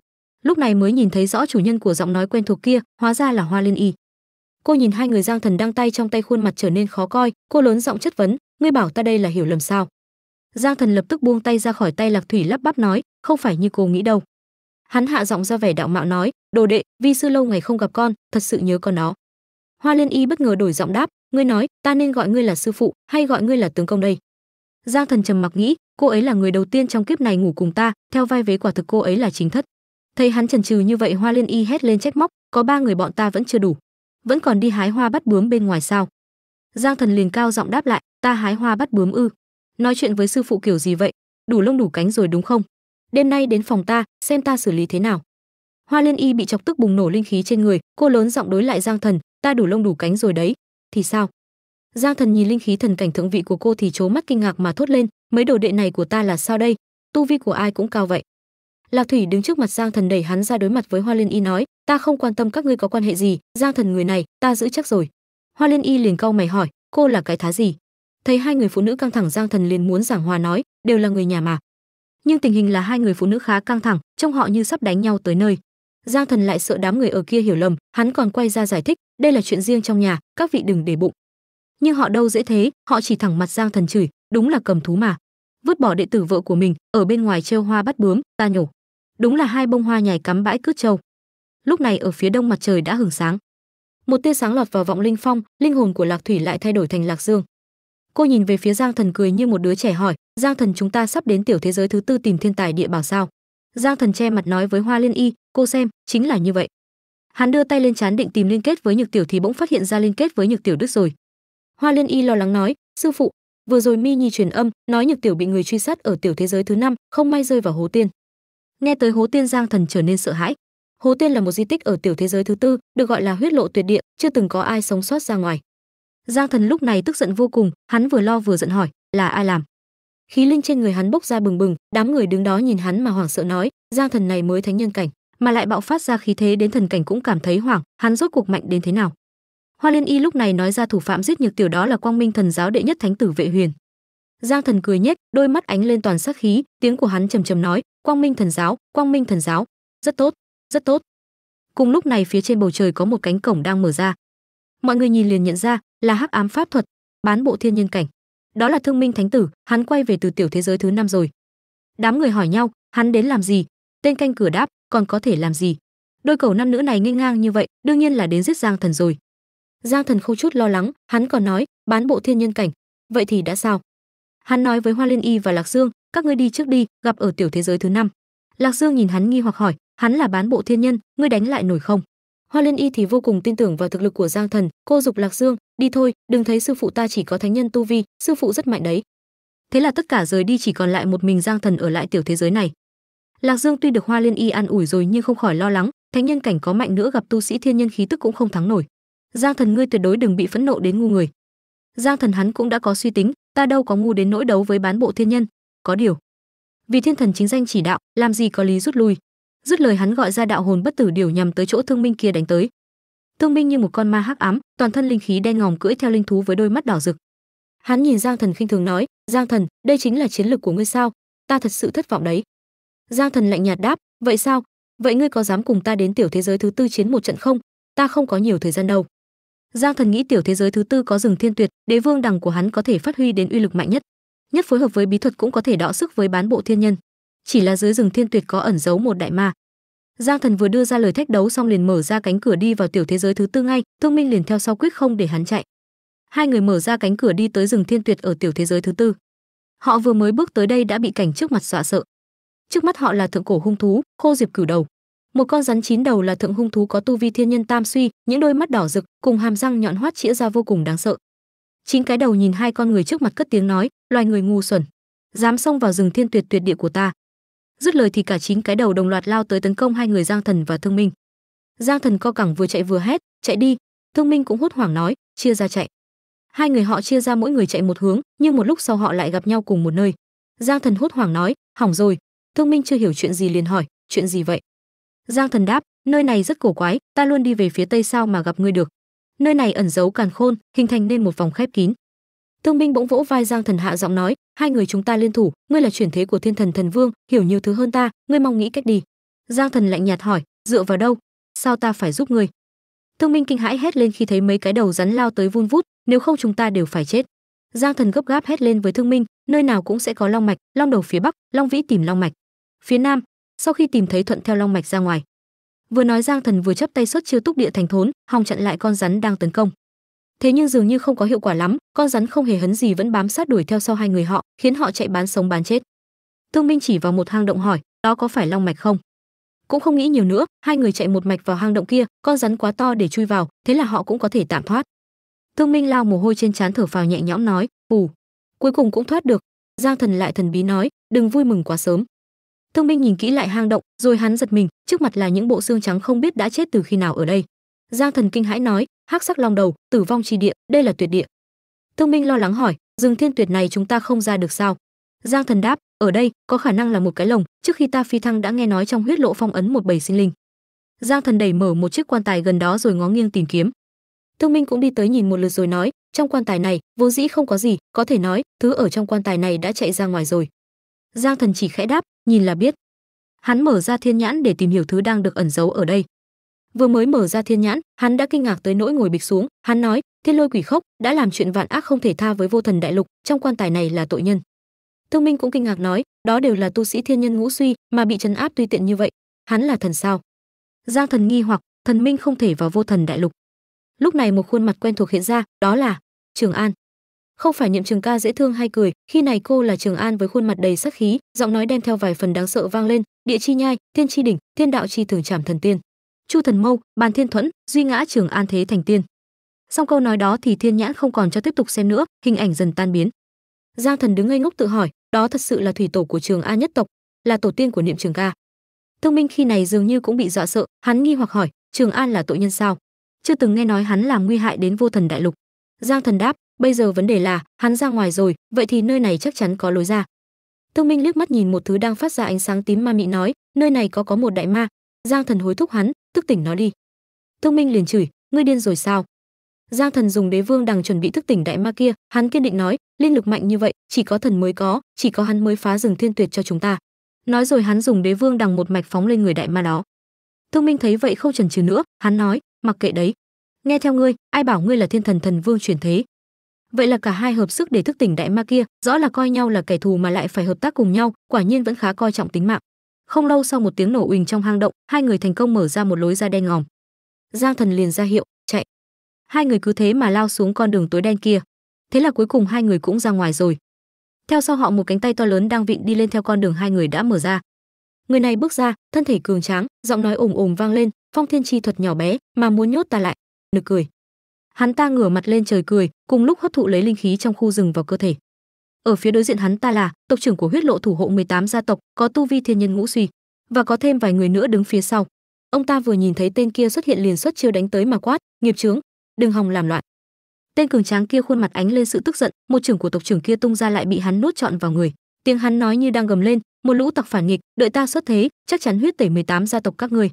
lúc này mới nhìn thấy rõ chủ nhân của giọng nói quen thuộc kia hóa ra là hoa liên y cô nhìn hai người giang thần đang tay trong tay khuôn mặt trở nên khó coi cô lớn giọng chất vấn ngươi bảo ta đây là hiểu lầm sao giang thần lập tức buông tay ra khỏi tay lạc thủy lắp bắp nói không phải như cô nghĩ đâu hắn hạ giọng ra vẻ đạo mạo nói đồ đệ vi sư lâu ngày không gặp con thật sự nhớ con nó hoa liên y bất ngờ đổi giọng đáp ngươi nói ta nên gọi ngươi là sư phụ hay gọi ngươi là tướng công đây giang thần trầm mặc nghĩ cô ấy là người đầu tiên trong kiếp này ngủ cùng ta theo vai vế quả thực cô ấy là chính thất thấy hắn chần chừ như vậy hoa liên y hét lên trách móc có ba người bọn ta vẫn chưa đủ vẫn còn đi hái hoa bắt bướm bên ngoài sao giang thần liền cao giọng đáp lại ta hái hoa bắt bướm ư nói chuyện với sư phụ kiểu gì vậy đủ lông đủ cánh rồi đúng không đêm nay đến phòng ta xem ta xử lý thế nào hoa liên y bị chọc tức bùng nổ linh khí trên người cô lớn giọng đối lại giang thần ta đủ lông đủ cánh rồi đấy thì sao Giang Thần nhìn linh khí thần cảnh thượng vị của cô thì trố mắt kinh ngạc mà thốt lên, mấy đồ đệ này của ta là sao đây, tu vi của ai cũng cao vậy. Lạc Thủy đứng trước mặt Giang Thần đẩy hắn ra đối mặt với Hoa Liên Y nói, ta không quan tâm các ngươi có quan hệ gì, Giang Thần người này, ta giữ chắc rồi. Hoa Liên Y liền cau mày hỏi, cô là cái thá gì? Thấy hai người phụ nữ căng thẳng Giang Thần liền muốn giảng hòa nói, đều là người nhà mà. Nhưng tình hình là hai người phụ nữ khá căng thẳng, trông họ như sắp đánh nhau tới nơi. Giang Thần lại sợ đám người ở kia hiểu lầm, hắn còn quay ra giải thích, đây là chuyện riêng trong nhà, các vị đừng để bụng nhưng họ đâu dễ thế họ chỉ thẳng mặt giang thần chửi đúng là cầm thú mà vứt bỏ đệ tử vợ của mình ở bên ngoài trêu hoa bắt bướm ta nhổ đúng là hai bông hoa nhảy cắm bãi cướp trâu lúc này ở phía đông mặt trời đã hừng sáng một tia sáng lọt vào vọng linh phong linh hồn của lạc thủy lại thay đổi thành lạc dương cô nhìn về phía giang thần cười như một đứa trẻ hỏi giang thần chúng ta sắp đến tiểu thế giới thứ tư tìm thiên tài địa bảo sao giang thần che mặt nói với hoa liên y cô xem chính là như vậy hắn đưa tay lên chán định tìm liên kết với nhược tiểu thì bỗng phát hiện ra liên kết với nhược tiểu đức rồi hoa liên y lo lắng nói sư phụ vừa rồi mi nhi truyền âm nói nhược tiểu bị người truy sát ở tiểu thế giới thứ năm không may rơi vào hố tiên nghe tới hố tiên giang thần trở nên sợ hãi hố tiên là một di tích ở tiểu thế giới thứ tư được gọi là huyết lộ tuyệt địa chưa từng có ai sống sót ra ngoài giang thần lúc này tức giận vô cùng hắn vừa lo vừa giận hỏi là ai làm khí linh trên người hắn bốc ra bừng bừng đám người đứng đó nhìn hắn mà hoảng sợ nói giang thần này mới thánh nhân cảnh mà lại bạo phát ra khí thế đến thần cảnh cũng cảm thấy hoảng hắn rốt cuộc mạnh đến thế nào Hoa Liên Y lúc này nói ra thủ phạm giết nhược tiểu đó là Quang Minh Thần giáo đệ nhất thánh tử Vệ Huyền. Giang Thần cười nhếch, đôi mắt ánh lên toàn sát khí, tiếng của hắn trầm trầm nói, "Quang Minh Thần giáo, Quang Minh Thần giáo, rất tốt, rất tốt." Cùng lúc này phía trên bầu trời có một cánh cổng đang mở ra. Mọi người nhìn liền nhận ra, là Hắc Ám pháp thuật, bán bộ thiên nhân cảnh. Đó là Thương Minh Thánh tử, hắn quay về từ tiểu thế giới thứ năm rồi. Đám người hỏi nhau, hắn đến làm gì? Tên canh cửa đáp, còn có thể làm gì? Đôi cầu nam nữ này nghênh ngang như vậy, đương nhiên là đến giết Giang Thần rồi. Giang Thần không chút lo lắng, hắn còn nói, bán bộ thiên nhân cảnh, vậy thì đã sao? Hắn nói với Hoa Liên Y và Lạc Dương, các ngươi đi trước đi, gặp ở tiểu thế giới thứ năm. Lạc Dương nhìn hắn nghi hoặc hỏi, hắn là bán bộ thiên nhân, ngươi đánh lại nổi không? Hoa Liên Y thì vô cùng tin tưởng vào thực lực của Giang Thần, cô dục Lạc Dương, đi thôi, đừng thấy sư phụ ta chỉ có thánh nhân tu vi, sư phụ rất mạnh đấy. Thế là tất cả rời đi chỉ còn lại một mình Giang Thần ở lại tiểu thế giới này. Lạc Dương tuy được Hoa Liên Y an ủi rồi nhưng không khỏi lo lắng, thánh nhân cảnh có mạnh nữa gặp tu sĩ thiên nhân khí tức cũng không thắng nổi giang thần ngươi tuyệt đối đừng bị phẫn nộ đến ngu người giang thần hắn cũng đã có suy tính ta đâu có ngu đến nỗi đấu với bán bộ thiên nhân có điều vì thiên thần chính danh chỉ đạo làm gì có lý rút lui dứt lời hắn gọi ra đạo hồn bất tử điều nhằm tới chỗ thương minh kia đánh tới thương minh như một con ma hắc ám toàn thân linh khí đen ngòm cưỡi theo linh thú với đôi mắt đỏ rực hắn nhìn giang thần khinh thường nói giang thần đây chính là chiến lược của ngươi sao ta thật sự thất vọng đấy giang thần lạnh nhạt đáp vậy sao vậy ngươi có dám cùng ta đến tiểu thế giới thứ tư chiến một trận không ta không có nhiều thời gian đâu Giang Thần nghĩ tiểu thế giới thứ tư có rừng thiên tuyệt, đế vương đằng của hắn có thể phát huy đến uy lực mạnh nhất. Nhất phối hợp với bí thuật cũng có thể đọ sức với bán bộ thiên nhân. Chỉ là dưới rừng thiên tuyệt có ẩn giấu một đại ma. Giang Thần vừa đưa ra lời thách đấu xong liền mở ra cánh cửa đi vào tiểu thế giới thứ tư ngay, Thương Minh liền theo sau quyết không để hắn chạy. Hai người mở ra cánh cửa đi tới rừng thiên tuyệt ở tiểu thế giới thứ tư. Họ vừa mới bước tới đây đã bị cảnh trước mặt dọa sợ. Trước mắt họ là thượng cổ hung thú, khô diệp cửu đầu, một con rắn chín đầu là thượng hung thú có tu vi thiên nhân tam suy những đôi mắt đỏ rực cùng hàm răng nhọn hoắt chĩa ra vô cùng đáng sợ chín cái đầu nhìn hai con người trước mặt cất tiếng nói loài người ngu xuẩn dám xông vào rừng thiên tuyệt tuyệt địa của ta dứt lời thì cả chín cái đầu đồng loạt lao tới tấn công hai người giang thần và thương minh giang thần co cẳng vừa chạy vừa hét chạy đi thương minh cũng hốt hoảng nói chia ra chạy hai người họ chia ra mỗi người chạy một hướng nhưng một lúc sau họ lại gặp nhau cùng một nơi giang thần hốt hoảng nói hỏng rồi thương minh chưa hiểu chuyện gì liền hỏi chuyện gì vậy Giang Thần đáp, nơi này rất cổ quái, ta luôn đi về phía tây sao mà gặp ngươi được. Nơi này ẩn giấu càn khôn, hình thành nên một vòng khép kín. Thương binh bỗng vỗ vai Giang Thần hạ giọng nói, hai người chúng ta liên thủ, ngươi là chuyển thế của Thiên Thần Thần Vương, hiểu nhiều thứ hơn ta, ngươi mong nghĩ cách đi. Giang Thần lạnh nhạt hỏi, dựa vào đâu? Sao ta phải giúp ngươi? Thương Minh kinh hãi hét lên khi thấy mấy cái đầu rắn lao tới vun vút, nếu không chúng ta đều phải chết. Giang Thần gấp gáp hét lên với Thương Minh, nơi nào cũng sẽ có long mạch, long đầu phía bắc, long vĩ tìm long mạch. Phía nam, sau khi tìm thấy thuận theo long mạch ra ngoài vừa nói giang thần vừa chấp tay xuất chiêu túc địa thành thốn hòng chặn lại con rắn đang tấn công thế nhưng dường như không có hiệu quả lắm con rắn không hề hấn gì vẫn bám sát đuổi theo sau hai người họ khiến họ chạy bán sống bán chết thương minh chỉ vào một hang động hỏi đó có phải long mạch không cũng không nghĩ nhiều nữa hai người chạy một mạch vào hang động kia con rắn quá to để chui vào thế là họ cũng có thể tạm thoát thương minh lao mồ hôi trên trán thở phào nhẹ nhõm nói ù cuối cùng cũng thoát được giang thần lại thần bí nói đừng vui mừng quá sớm Thương binh nhìn kỹ lại hang động, rồi hắn giật mình, trước mặt là những bộ xương trắng không biết đã chết từ khi nào ở đây. Giang Thần kinh hãi nói, hắc sắc long đầu, tử vong chi địa, đây là tuyệt địa. Thương binh lo lắng hỏi, rừng thiên tuyệt này chúng ta không ra được sao? Giang Thần đáp, ở đây có khả năng là một cái lồng, trước khi ta phi thăng đã nghe nói trong huyết lộ phong ấn một bầy sinh linh. Giang Thần đẩy mở một chiếc quan tài gần đó rồi ngó nghiêng tìm kiếm. Thương Minh cũng đi tới nhìn một lượt rồi nói, trong quan tài này vô dĩ không có gì, có thể nói thứ ở trong quan tài này đã chạy ra ngoài rồi. Giang Thần chỉ khẽ đáp, nhìn là biết. Hắn mở ra thiên nhãn để tìm hiểu thứ đang được ẩn giấu ở đây. Vừa mới mở ra thiên nhãn, hắn đã kinh ngạc tới nỗi ngồi bịch xuống, hắn nói, Thiên Lôi Quỷ Khốc đã làm chuyện vạn ác không thể tha với Vô Thần Đại Lục, trong quan tài này là tội nhân. Thương Minh cũng kinh ngạc nói, đó đều là tu sĩ thiên nhân ngũ suy mà bị trấn áp tùy tiện như vậy, hắn là thần sao? Giang Thần nghi hoặc, thần minh không thể vào Vô Thần Đại Lục. Lúc này một khuôn mặt quen thuộc hiện ra, đó là Trường An không phải nhiệm trường ca dễ thương hay cười khi này cô là trường an với khuôn mặt đầy sắc khí giọng nói đem theo vài phần đáng sợ vang lên địa chi nhai thiên chi đỉnh thiên đạo chi thường trảm thần tiên chu thần mâu bàn thiên thuẫn duy ngã trường an thế thành tiên xong câu nói đó thì thiên nhãn không còn cho tiếp tục xem nữa hình ảnh dần tan biến giang thần đứng ngây ngốc tự hỏi đó thật sự là thủy tổ của trường an nhất tộc là tổ tiên của niệm trường ca thương minh khi này dường như cũng bị dọa sợ hắn nghi hoặc hỏi trường an là tội nhân sao chưa từng nghe nói hắn làm nguy hại đến vô thần đại lục giang thần đáp bây giờ vấn đề là hắn ra ngoài rồi vậy thì nơi này chắc chắn có lối ra tương minh liếc mắt nhìn một thứ đang phát ra ánh sáng tím ma mị nói nơi này có có một đại ma giang thần hối thúc hắn tức tỉnh nó đi tương minh liền chửi ngươi điên rồi sao giang thần dùng đế vương đằng chuẩn bị thức tỉnh đại ma kia hắn kiên định nói linh lực mạnh như vậy chỉ có thần mới có chỉ có hắn mới phá rừng thiên tuyệt cho chúng ta nói rồi hắn dùng đế vương đằng một mạch phóng lên người đại ma đó tương minh thấy vậy không chần chừ nữa hắn nói mặc kệ đấy nghe theo ngươi ai bảo ngươi là thiên thần thần vương chuyển thế vậy là cả hai hợp sức để thức tỉnh đại ma kia rõ là coi nhau là kẻ thù mà lại phải hợp tác cùng nhau quả nhiên vẫn khá coi trọng tính mạng không lâu sau một tiếng nổ ùnh trong hang động hai người thành công mở ra một lối ra đen ngòm giang thần liền ra hiệu chạy hai người cứ thế mà lao xuống con đường tối đen kia thế là cuối cùng hai người cũng ra ngoài rồi theo sau họ một cánh tay to lớn đang vịn đi lên theo con đường hai người đã mở ra người này bước ra thân thể cường tráng giọng nói ồm ồm vang lên phong thiên chi thuật nhỏ bé mà muốn nhốt ta lại nực cười hắn ta ngửa mặt lên trời cười cùng lúc hấp thụ lấy linh khí trong khu rừng vào cơ thể ở phía đối diện hắn ta là tộc trưởng của huyết lộ thủ hộ 18 gia tộc có tu vi thiên nhân ngũ suy và có thêm vài người nữa đứng phía sau ông ta vừa nhìn thấy tên kia xuất hiện liền xuất chiêu đánh tới mà quát nghiệp trướng đừng hòng làm loạn tên cường tráng kia khuôn mặt ánh lên sự tức giận một trưởng của tộc trưởng kia tung ra lại bị hắn nuốt trọn vào người tiếng hắn nói như đang gầm lên một lũ tặc phản nghịch đợi ta xuất thế chắc chắn huyết tẩy 18 gia tộc các ngươi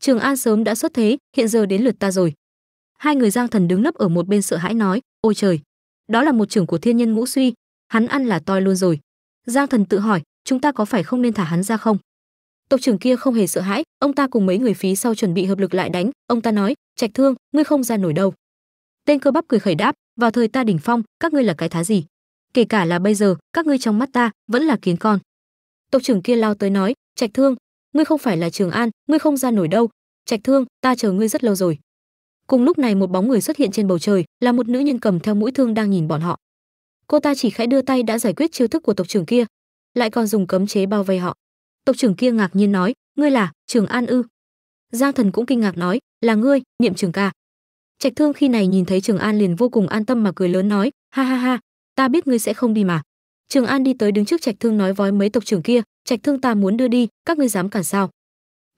trường an sớm đã xuất thế hiện giờ đến lượt ta rồi hai người giang thần đứng nấp ở một bên sợ hãi nói ôi trời đó là một trưởng của thiên nhân ngũ suy hắn ăn là toi luôn rồi giang thần tự hỏi chúng ta có phải không nên thả hắn ra không tộc trưởng kia không hề sợ hãi ông ta cùng mấy người phí sau chuẩn bị hợp lực lại đánh ông ta nói trạch thương ngươi không ra nổi đâu tên cơ bắp cười khẩy đáp vào thời ta đỉnh phong các ngươi là cái thá gì kể cả là bây giờ các ngươi trong mắt ta vẫn là kiến con tộc trưởng kia lao tới nói trạch thương ngươi không phải là trường an ngươi không ra nổi đâu trạch thương ta chờ ngươi rất lâu rồi cùng lúc này một bóng người xuất hiện trên bầu trời là một nữ nhân cầm theo mũi thương đang nhìn bọn họ cô ta chỉ khẽ đưa tay đã giải quyết chiêu thức của tộc trưởng kia lại còn dùng cấm chế bao vây họ tộc trưởng kia ngạc nhiên nói ngươi là trường an ư giang thần cũng kinh ngạc nói là ngươi niệm trường ca trạch thương khi này nhìn thấy trường an liền vô cùng an tâm mà cười lớn nói ha ha ha ta biết ngươi sẽ không đi mà trường an đi tới đứng trước trạch thương nói với mấy tộc trưởng kia trạch thương ta muốn đưa đi các ngươi dám cản sao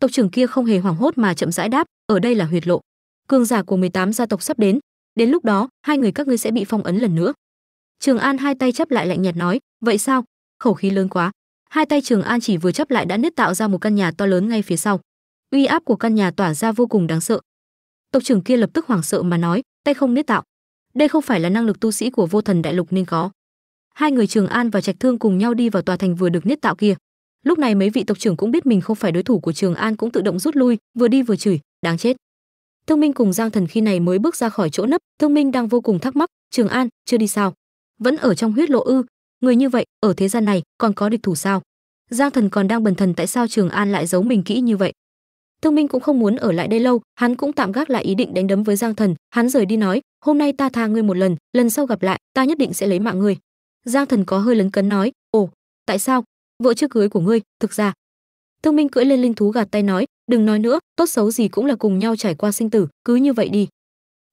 tộc trưởng kia không hề hoảng hốt mà chậm rãi đáp ở đây là huyệt lộ cường giả của 18 gia tộc sắp đến đến lúc đó hai người các ngươi sẽ bị phong ấn lần nữa trường an hai tay chấp lại lạnh nhạt nói vậy sao khẩu khí lớn quá hai tay trường an chỉ vừa chấp lại đã nứt tạo ra một căn nhà to lớn ngay phía sau uy áp của căn nhà tỏa ra vô cùng đáng sợ tộc trưởng kia lập tức hoảng sợ mà nói tay không nứt tạo đây không phải là năng lực tu sĩ của vô thần đại lục nên có hai người trường an và trạch thương cùng nhau đi vào tòa thành vừa được nứt tạo kia lúc này mấy vị tộc trưởng cũng biết mình không phải đối thủ của trường an cũng tự động rút lui vừa đi vừa chửi đáng chết Thương Minh cùng Giang Thần khi này mới bước ra khỏi chỗ nấp, Thương Minh đang vô cùng thắc mắc, Trường An, chưa đi sao? Vẫn ở trong huyết lộ ư? Người như vậy, ở thế gian này còn có địch thủ sao? Giang Thần còn đang bần thần tại sao Trường An lại giấu mình kỹ như vậy. Thương Minh cũng không muốn ở lại đây lâu, hắn cũng tạm gác lại ý định đánh đấm với Giang Thần, hắn rời đi nói, "Hôm nay ta tha ngươi một lần, lần sau gặp lại, ta nhất định sẽ lấy mạng ngươi." Giang Thần có hơi lấn cấn nói, "Ồ, tại sao? Vợ chưa cưới của ngươi, thực ra thương minh cưỡi lên linh thú gạt tay nói đừng nói nữa tốt xấu gì cũng là cùng nhau trải qua sinh tử cứ như vậy đi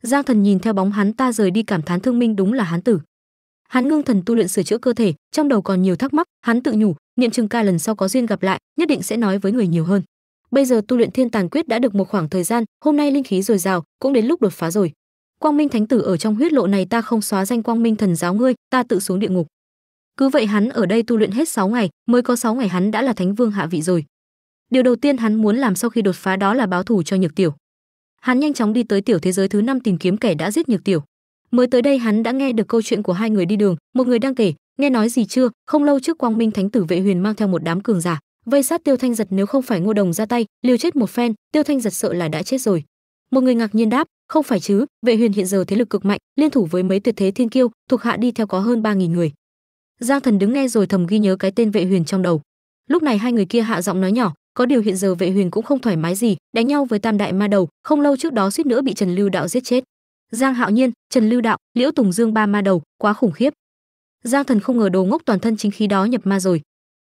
giang thần nhìn theo bóng hắn ta rời đi cảm thán thương minh đúng là hán tử hắn ngưng thần tu luyện sửa chữa cơ thể trong đầu còn nhiều thắc mắc hắn tự nhủ niệm chừng ca lần sau có duyên gặp lại nhất định sẽ nói với người nhiều hơn bây giờ tu luyện thiên tàn quyết đã được một khoảng thời gian hôm nay linh khí dồi dào cũng đến lúc đột phá rồi quang minh thánh tử ở trong huyết lộ này ta không xóa danh quang minh thần giáo ngươi ta tự xuống địa ngục cứ vậy hắn ở đây tu luyện hết 6 ngày mới có 6 ngày hắn đã là thánh vương hạ vị rồi Điều đầu tiên hắn muốn làm sau khi đột phá đó là báo thù cho Nhược Tiểu. Hắn nhanh chóng đi tới tiểu thế giới thứ năm tìm kiếm kẻ đã giết Nhược Tiểu. Mới tới đây hắn đã nghe được câu chuyện của hai người đi đường, một người đang kể, nghe nói gì chưa, không lâu trước Quang Minh Thánh tử Vệ Huyền mang theo một đám cường giả, vây sát Tiêu Thanh Giật nếu không phải Ngô Đồng ra tay, liều chết một phen, Tiêu Thanh Giật sợ là đã chết rồi. Một người ngạc nhiên đáp, không phải chứ, Vệ Huyền hiện giờ thế lực cực mạnh, liên thủ với mấy tuyệt thế thiên kiêu, thuộc hạ đi theo có hơn 3000 người. Giang Thần đứng nghe rồi thầm ghi nhớ cái tên Vệ Huyền trong đầu lúc này hai người kia hạ giọng nói nhỏ có điều hiện giờ vệ huyền cũng không thoải mái gì đánh nhau với tam đại ma đầu không lâu trước đó suýt nữa bị trần lưu đạo giết chết giang hạo nhiên trần lưu đạo liễu tùng dương ba ma đầu quá khủng khiếp giang thần không ngờ đồ ngốc toàn thân chính khí đó nhập ma rồi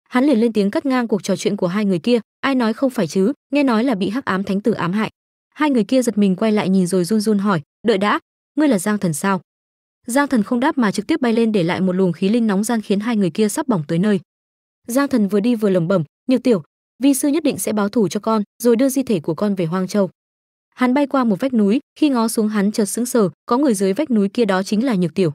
hắn liền lên tiếng cắt ngang cuộc trò chuyện của hai người kia ai nói không phải chứ nghe nói là bị hắc ám thánh tử ám hại hai người kia giật mình quay lại nhìn rồi run run hỏi đợi đã ngươi là giang thần sao giang thần không đáp mà trực tiếp bay lên để lại một luồng khí linh nóng gian khiến hai người kia sắp bỏng tới nơi Giang Thần vừa đi vừa lẩm bẩm, "Nhược tiểu, vi sư nhất định sẽ báo thù cho con, rồi đưa di thể của con về Hoang Châu." Hắn bay qua một vách núi, khi ngó xuống hắn chợt sững sờ, có người dưới vách núi kia đó chính là Nhược tiểu.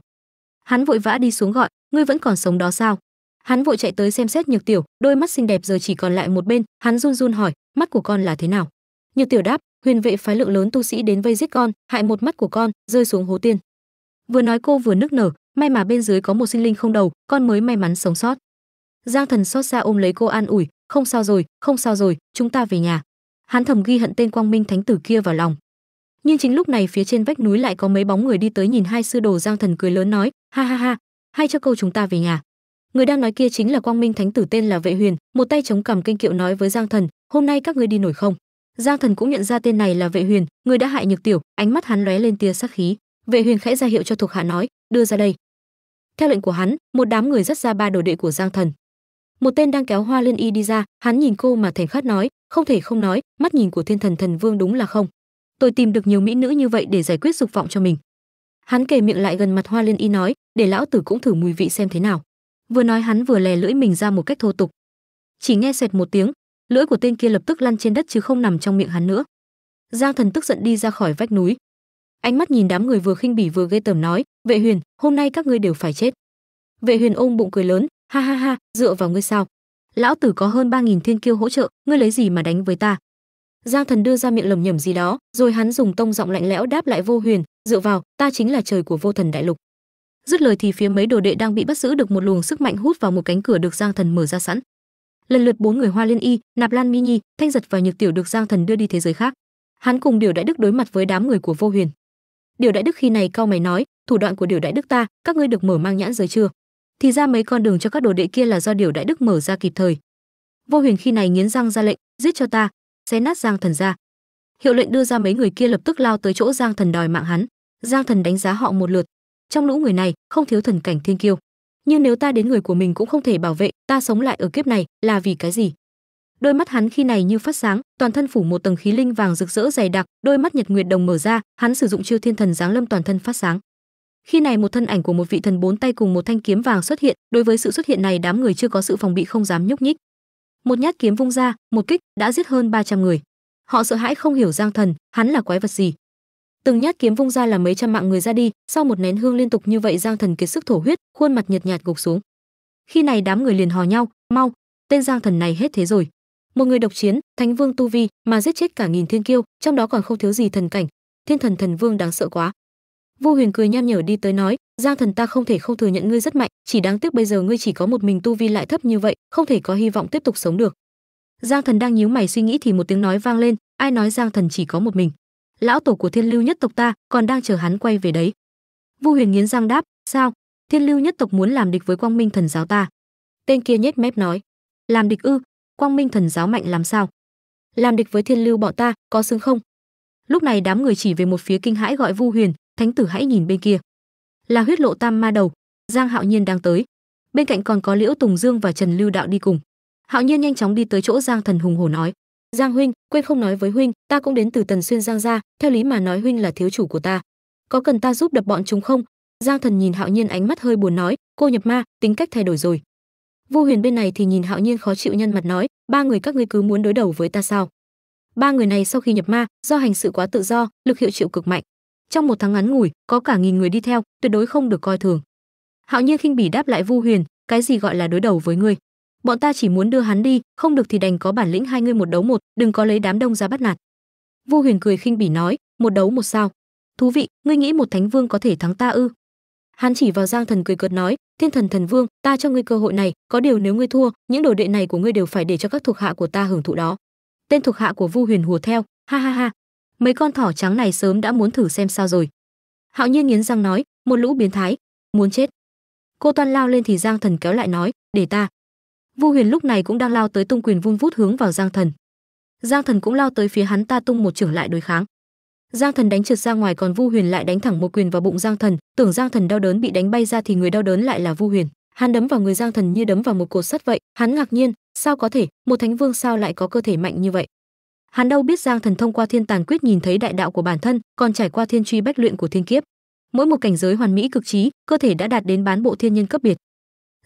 Hắn vội vã đi xuống gọi, "Ngươi vẫn còn sống đó sao?" Hắn vội chạy tới xem xét Nhược tiểu, đôi mắt xinh đẹp giờ chỉ còn lại một bên, hắn run run hỏi, "Mắt của con là thế nào?" Nhược tiểu đáp, "Huyền vệ phái lượng lớn tu sĩ đến vây giết con, hại một mắt của con rơi xuống hố tiên." Vừa nói cô vừa nức nở, may mà bên dưới có một sinh linh không đầu, con mới may mắn sống sót giang thần xót xa ôm lấy cô an ủi không sao rồi không sao rồi chúng ta về nhà hắn thầm ghi hận tên quang minh thánh tử kia vào lòng nhưng chính lúc này phía trên vách núi lại có mấy bóng người đi tới nhìn hai sư đồ giang thần cười lớn nói ha ha ha hay cho câu chúng ta về nhà người đang nói kia chính là quang minh thánh tử tên là vệ huyền một tay chống cầm kinh kiệu nói với giang thần hôm nay các ngươi đi nổi không giang thần cũng nhận ra tên này là vệ huyền người đã hại nhược tiểu ánh mắt hắn lóe lên tia sắc khí vệ huyền khẽ ra hiệu cho thuộc hạ nói đưa ra đây theo lệnh của hắn một đám người dắt ra ba đồ đệ của giang thần một tên đang kéo hoa liên y đi ra hắn nhìn cô mà thèm khát nói không thể không nói mắt nhìn của thiên thần thần vương đúng là không tôi tìm được nhiều mỹ nữ như vậy để giải quyết dục vọng cho mình hắn kề miệng lại gần mặt hoa liên y nói để lão tử cũng thử mùi vị xem thế nào vừa nói hắn vừa lè lưỡi mình ra một cách thô tục chỉ nghe sẹt một tiếng lưỡi của tên kia lập tức lăn trên đất chứ không nằm trong miệng hắn nữa giang thần tức giận đi ra khỏi vách núi ánh mắt nhìn đám người vừa khinh bỉ vừa ghê tởm nói vệ huyền hôm nay các ngươi đều phải chết vệ huyền ôm bụng cười lớn ha ha ha dựa vào ngươi sao lão tử có hơn ba nghìn thiên kiêu hỗ trợ ngươi lấy gì mà đánh với ta giang thần đưa ra miệng lẩm nhẩm gì đó rồi hắn dùng tông giọng lạnh lẽo đáp lại vô huyền dựa vào ta chính là trời của vô thần đại lục dứt lời thì phía mấy đồ đệ đang bị bắt giữ được một luồng sức mạnh hút vào một cánh cửa được giang thần mở ra sẵn lần lượt bốn người hoa liên y nạp lan mi nhi thanh giật và nhược tiểu được giang thần đưa đi thế giới khác hắn cùng điều đại đức đối mặt với đám người của vô huyền điều đại đức khi này cau mày nói thủ đoạn của điều đại đức ta các ngươi được mở mang nhãn giới chưa thì ra mấy con đường cho các đồ đệ kia là do điều đại đức mở ra kịp thời vô huyền khi này nghiến răng ra lệnh giết cho ta xé nát giang thần ra hiệu lệnh đưa ra mấy người kia lập tức lao tới chỗ giang thần đòi mạng hắn giang thần đánh giá họ một lượt trong lũ người này không thiếu thần cảnh thiên kiêu nhưng nếu ta đến người của mình cũng không thể bảo vệ ta sống lại ở kiếp này là vì cái gì đôi mắt hắn khi này như phát sáng toàn thân phủ một tầng khí linh vàng rực rỡ dày đặc đôi mắt nhật nguyệt đồng mở ra hắn sử dụng chiêu thiên thần giáng lâm toàn thân phát sáng khi này một thân ảnh của một vị thần bốn tay cùng một thanh kiếm vàng xuất hiện đối với sự xuất hiện này đám người chưa có sự phòng bị không dám nhúc nhích một nhát kiếm vung ra một kích đã giết hơn 300 người họ sợ hãi không hiểu giang thần hắn là quái vật gì từng nhát kiếm vung ra là mấy trăm mạng người ra đi sau một nén hương liên tục như vậy giang thần kiệt sức thổ huyết khuôn mặt nhợt nhạt gục xuống khi này đám người liền hò nhau mau tên giang thần này hết thế rồi một người độc chiến thánh vương tu vi mà giết chết cả nghìn thiên kiêu trong đó còn không thiếu gì thần cảnh thiên thần thần vương đáng sợ quá Vô Huyền cười nham nhở đi tới nói, Giang thần ta không thể không thừa nhận ngươi rất mạnh, chỉ đáng tiếc bây giờ ngươi chỉ có một mình tu vi lại thấp như vậy, không thể có hy vọng tiếp tục sống được. Giang thần đang nhíu mày suy nghĩ thì một tiếng nói vang lên, ai nói Giang thần chỉ có một mình? Lão tổ của Thiên Lưu nhất tộc ta còn đang chờ hắn quay về đấy. Vu Huyền nghiến răng đáp, sao? Thiên Lưu nhất tộc muốn làm địch với Quang Minh thần giáo ta. Tên kia nhếch mép nói, làm địch ư? Quang Minh thần giáo mạnh làm sao? Làm địch với Thiên Lưu bọn ta, có xứng không? Lúc này đám người chỉ về một phía kinh hãi gọi Vu Huyền, thánh tử hãy nhìn bên kia là huyết lộ tam ma đầu giang hạo nhiên đang tới bên cạnh còn có liễu tùng dương và trần lưu đạo đi cùng hạo nhiên nhanh chóng đi tới chỗ giang thần hùng hổ nói giang huynh quên không nói với huynh ta cũng đến từ tần xuyên giang gia, theo lý mà nói huynh là thiếu chủ của ta có cần ta giúp đập bọn chúng không giang thần nhìn hạo nhiên ánh mắt hơi buồn nói cô nhập ma tính cách thay đổi rồi vu huyền bên này thì nhìn hạo nhiên khó chịu nhân mặt nói ba người các ngươi cứ muốn đối đầu với ta sao ba người này sau khi nhập ma do hành sự quá tự do lực hiệu chịu cực mạnh trong một tháng ngắn ngủi có cả nghìn người đi theo tuyệt đối không được coi thường hạo nhiên khinh bỉ đáp lại vu huyền cái gì gọi là đối đầu với ngươi bọn ta chỉ muốn đưa hắn đi không được thì đành có bản lĩnh hai ngươi một đấu một đừng có lấy đám đông ra bắt nạt vu huyền cười khinh bỉ nói một đấu một sao thú vị ngươi nghĩ một thánh vương có thể thắng ta ư hắn chỉ vào giang thần cười cợt nói thiên thần thần vương ta cho ngươi cơ hội này có điều nếu ngươi thua những đồ đệ này của ngươi đều phải để cho các thuộc hạ của ta hưởng thụ đó tên thuộc hạ của vu huyền hùa theo ha ha ha mấy con thỏ trắng này sớm đã muốn thử xem sao rồi hạo nhiên nghiến răng nói một lũ biến thái muốn chết cô toan lao lên thì giang thần kéo lại nói để ta vu huyền lúc này cũng đang lao tới tung quyền vung vút hướng vào giang thần giang thần cũng lao tới phía hắn ta tung một trưởng lại đối kháng giang thần đánh trượt ra ngoài còn vu huyền lại đánh thẳng một quyền vào bụng giang thần tưởng giang thần đau đớn bị đánh bay ra thì người đau đớn lại là vu huyền hắn đấm vào người giang thần như đấm vào một cột sắt vậy hắn ngạc nhiên sao có thể một thánh vương sao lại có cơ thể mạnh như vậy hắn đâu biết giang thần thông qua thiên tàn quyết nhìn thấy đại đạo của bản thân còn trải qua thiên truy bách luyện của thiên kiếp mỗi một cảnh giới hoàn mỹ cực trí cơ thể đã đạt đến bán bộ thiên nhân cấp biệt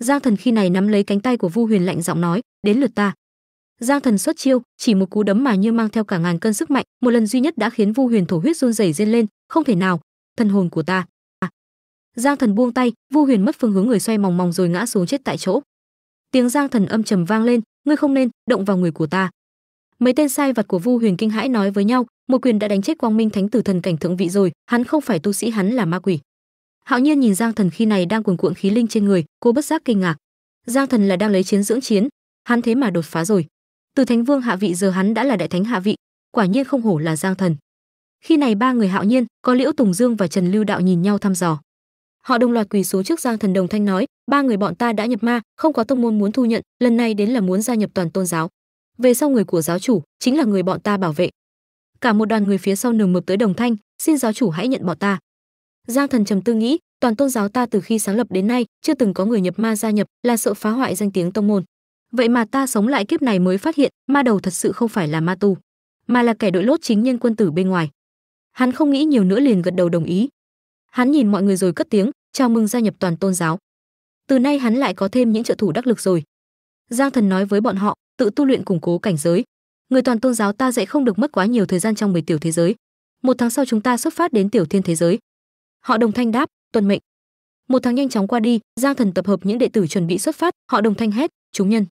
giang thần khi này nắm lấy cánh tay của vu huyền lạnh giọng nói đến lượt ta giang thần xuất chiêu chỉ một cú đấm mà như mang theo cả ngàn cân sức mạnh một lần duy nhất đã khiến vu huyền thổ huyết run rẩy rên lên không thể nào thần hồn của ta à. giang thần buông tay vu huyền mất phương hướng người xoay mòng mòng rồi ngã xuống chết tại chỗ tiếng giang thần âm trầm vang lên ngươi không nên động vào người của ta mấy tên sai vật của vu huyền kinh hãi nói với nhau một quyền đã đánh chết quang minh thánh tử thần cảnh thượng vị rồi hắn không phải tu sĩ hắn là ma quỷ hạo nhiên nhìn giang thần khi này đang cuồn cuộn khí linh trên người cô bất giác kinh ngạc giang thần là đang lấy chiến dưỡng chiến hắn thế mà đột phá rồi từ thánh vương hạ vị giờ hắn đã là đại thánh hạ vị quả nhiên không hổ là giang thần khi này ba người hạo nhiên có liễu tùng dương và trần lưu đạo nhìn nhau thăm dò họ đồng loạt quỳ xuống trước giang thần đồng thanh nói ba người bọn ta đã nhập ma không có tông môn muốn thu nhận lần này đến là muốn gia nhập toàn tôn giáo về sau người của giáo chủ chính là người bọn ta bảo vệ cả một đoàn người phía sau nườm mượp tới đồng thanh xin giáo chủ hãy nhận bọn ta giang thần trầm tư nghĩ toàn tôn giáo ta từ khi sáng lập đến nay chưa từng có người nhập ma gia nhập là sợ phá hoại danh tiếng tông môn vậy mà ta sống lại kiếp này mới phát hiện ma đầu thật sự không phải là ma tu mà là kẻ đội lốt chính nhân quân tử bên ngoài hắn không nghĩ nhiều nữa liền gật đầu đồng ý hắn nhìn mọi người rồi cất tiếng chào mừng gia nhập toàn tôn giáo từ nay hắn lại có thêm những trợ thủ đắc lực rồi giang thần nói với bọn họ tự tu luyện củng cố cảnh giới người toàn tôn giáo ta dạy không được mất quá nhiều thời gian trong 10 tiểu thế giới một tháng sau chúng ta xuất phát đến tiểu thiên thế giới họ đồng thanh đáp tuân mệnh một tháng nhanh chóng qua đi giang thần tập hợp những đệ tử chuẩn bị xuất phát họ đồng thanh hét chúng nhân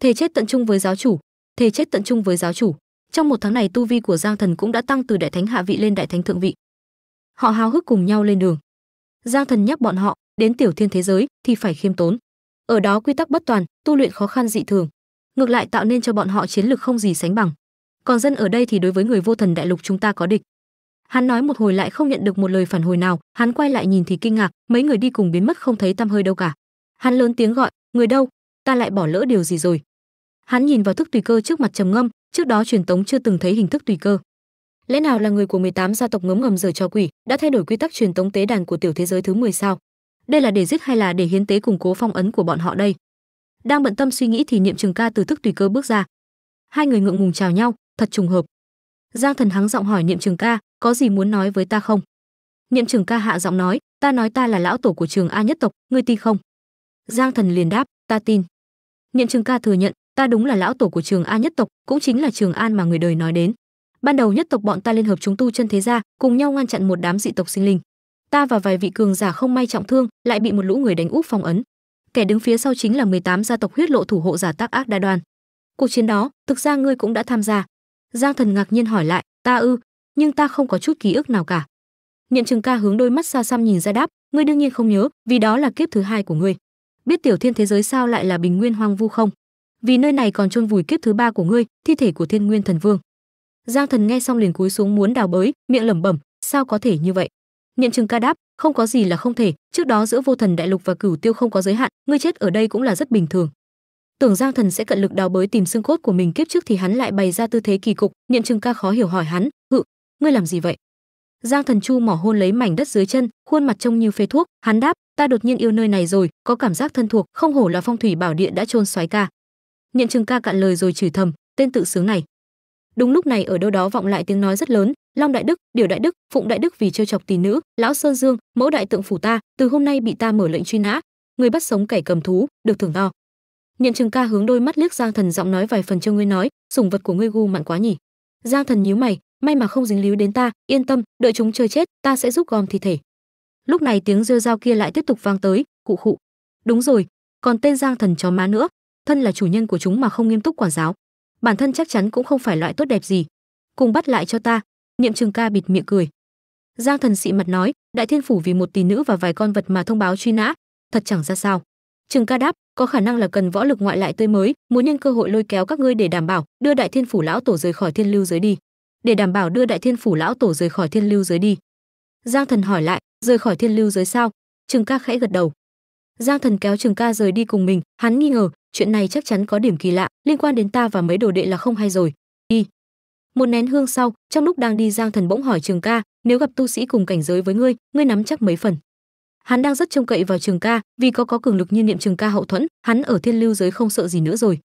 thề chết tận trung với giáo chủ thề chết tận trung với giáo chủ trong một tháng này tu vi của giang thần cũng đã tăng từ đại thánh hạ vị lên đại thánh thượng vị họ háo hức cùng nhau lên đường giang thần nhắc bọn họ đến tiểu thiên thế giới thì phải khiêm tốn ở đó quy tắc bất toàn tu luyện khó khăn dị thường ngược lại tạo nên cho bọn họ chiến lực không gì sánh bằng còn dân ở đây thì đối với người vô thần đại lục chúng ta có địch hắn nói một hồi lại không nhận được một lời phản hồi nào hắn quay lại nhìn thì kinh ngạc mấy người đi cùng biến mất không thấy tăm hơi đâu cả hắn lớn tiếng gọi người đâu ta lại bỏ lỡ điều gì rồi hắn nhìn vào thức tùy cơ trước mặt trầm ngâm trước đó truyền tống chưa từng thấy hình thức tùy cơ lẽ nào là người của 18 gia tộc ngấm ngầm giờ cho quỷ đã thay đổi quy tắc truyền tống tế đàn của tiểu thế giới thứ 10 sao đây là để giết hay là để hiến tế củng cố phong ấn của bọn họ đây đang bận tâm suy nghĩ thì niệm trường ca từ thức tùy cơ bước ra hai người ngượng ngùng chào nhau thật trùng hợp giang thần hắng giọng hỏi niệm trường ca có gì muốn nói với ta không niệm trường ca hạ giọng nói ta nói ta là lão tổ của trường a nhất tộc ngươi tin không giang thần liền đáp ta tin niệm trường ca thừa nhận ta đúng là lão tổ của trường a nhất tộc cũng chính là trường an mà người đời nói đến ban đầu nhất tộc bọn ta liên hợp chúng tu chân thế gia cùng nhau ngăn chặn một đám dị tộc sinh linh ta và vài vị cường giả không may trọng thương lại bị một lũ người đánh úp phong ấn kẻ đứng phía sau chính là 18 gia tộc huyết lộ thủ hộ giả tác ác đa đoàn. Cuộc chiến đó, thực ra ngươi cũng đã tham gia. Giang Thần ngạc nhiên hỏi lại, ta ư, nhưng ta không có chút ký ức nào cả. Niệm Trường Ca hướng đôi mắt xa xăm nhìn ra đáp, ngươi đương nhiên không nhớ, vì đó là kiếp thứ hai của ngươi. Biết tiểu thiên thế giới sao lại là bình nguyên hoang vu không? Vì nơi này còn chôn vùi kiếp thứ ba của ngươi, thi thể của Thiên Nguyên Thần Vương. Giang Thần nghe xong liền cúi xuống muốn đào bới, miệng lẩm bẩm, sao có thể như vậy? Nhận chừng ca đáp, không có gì là không thể, trước đó giữa vô thần đại lục và cửu tiêu không có giới hạn, ngươi chết ở đây cũng là rất bình thường. Tưởng Giang Thần sẽ cận lực đào bới tìm xương cốt của mình kiếp trước thì hắn lại bày ra tư thế kỳ cục, nhận chừng ca khó hiểu hỏi hắn, "Hự, ngươi làm gì vậy?" Giang Thần Chu mỏ hôn lấy mảnh đất dưới chân, khuôn mặt trông như phê thuốc, hắn đáp, "Ta đột nhiên yêu nơi này rồi, có cảm giác thân thuộc, không hổ là phong thủy bảo địa đã chôn xoáy ca." Nhận chừng ca cạn lời rồi chửi thầm, tên tự sướng này. Đúng lúc này ở đâu đó vọng lại tiếng nói rất lớn, long đại đức điều đại đức phụng đại đức vì trêu chọc tỷ nữ lão sơn dương mẫu đại tượng phủ ta từ hôm nay bị ta mở lệnh truy nã người bắt sống kẻ cầm thú được thưởng to nhận trường ca hướng đôi mắt liếc giang thần giọng nói vài phần cho ngươi nói sủng vật của ngươi gu mặn quá nhỉ giang thần nhíu mày may mà không dính líu đến ta yên tâm đợi chúng chơi chết ta sẽ giúp gom thi thể lúc này tiếng rêu dao kia lại tiếp tục vang tới cụ khụ đúng rồi còn tên giang thần chó má nữa thân là chủ nhân của chúng mà không nghiêm túc quản giáo bản thân chắc chắn cũng không phải loại tốt đẹp gì cùng bắt lại cho ta niệm trường ca bịt miệng cười giang thần sĩ mặt nói đại thiên phủ vì một tỷ nữ và vài con vật mà thông báo truy nã thật chẳng ra sao trường ca đáp có khả năng là cần võ lực ngoại lại tươi mới muốn nhân cơ hội lôi kéo các ngươi để đảm bảo đưa đại thiên phủ lão tổ rời khỏi thiên lưu giới đi để đảm bảo đưa đại thiên phủ lão tổ rời khỏi thiên lưu giới đi giang thần hỏi lại rời khỏi thiên lưu giới sao trường ca khẽ gật đầu giang thần kéo trường ca rời đi cùng mình hắn nghi ngờ chuyện này chắc chắn có điểm kỳ lạ liên quan đến ta và mấy đồ đệ là không hay rồi y một nén hương sau trong lúc đang đi giang thần bỗng hỏi trường ca nếu gặp tu sĩ cùng cảnh giới với ngươi ngươi nắm chắc mấy phần hắn đang rất trông cậy vào trường ca vì có có cường lực như niệm trường ca hậu thuẫn hắn ở thiên lưu giới không sợ gì nữa rồi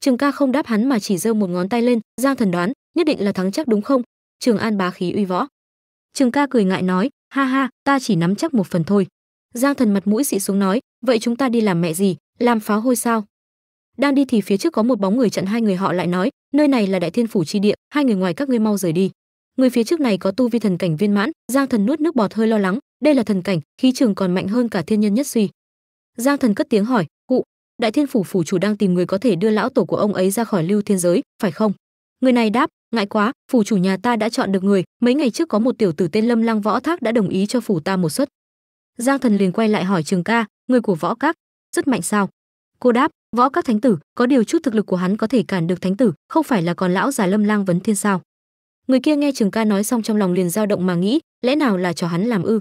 trường ca không đáp hắn mà chỉ giơ một ngón tay lên giang thần đoán nhất định là thắng chắc đúng không trường an bá khí uy võ trường ca cười ngại nói ha ha ta chỉ nắm chắc một phần thôi giang thần mặt mũi xị xuống nói vậy chúng ta đi làm mẹ gì làm pháo hôi sao đang đi thì phía trước có một bóng người chặn hai người họ lại nói nơi này là đại thiên phủ chi địa hai người ngoài các ngươi mau rời đi người phía trước này có tu vi thần cảnh viên mãn giang thần nuốt nước bọt hơi lo lắng đây là thần cảnh khí trường còn mạnh hơn cả thiên nhân nhất suy giang thần cất tiếng hỏi cụ đại thiên phủ phủ chủ đang tìm người có thể đưa lão tổ của ông ấy ra khỏi lưu thiên giới phải không người này đáp ngại quá phủ chủ nhà ta đã chọn được người mấy ngày trước có một tiểu tử tên lâm lang võ thác đã đồng ý cho phủ ta một suất giang thần liền quay lại hỏi trường ca người của võ các rất mạnh sao cô đáp võ các thánh tử có điều chút thực lực của hắn có thể cản được thánh tử không phải là còn lão già lâm lang vấn thiên sao người kia nghe trường ca nói xong trong lòng liền dao động mà nghĩ lẽ nào là cho hắn làm ư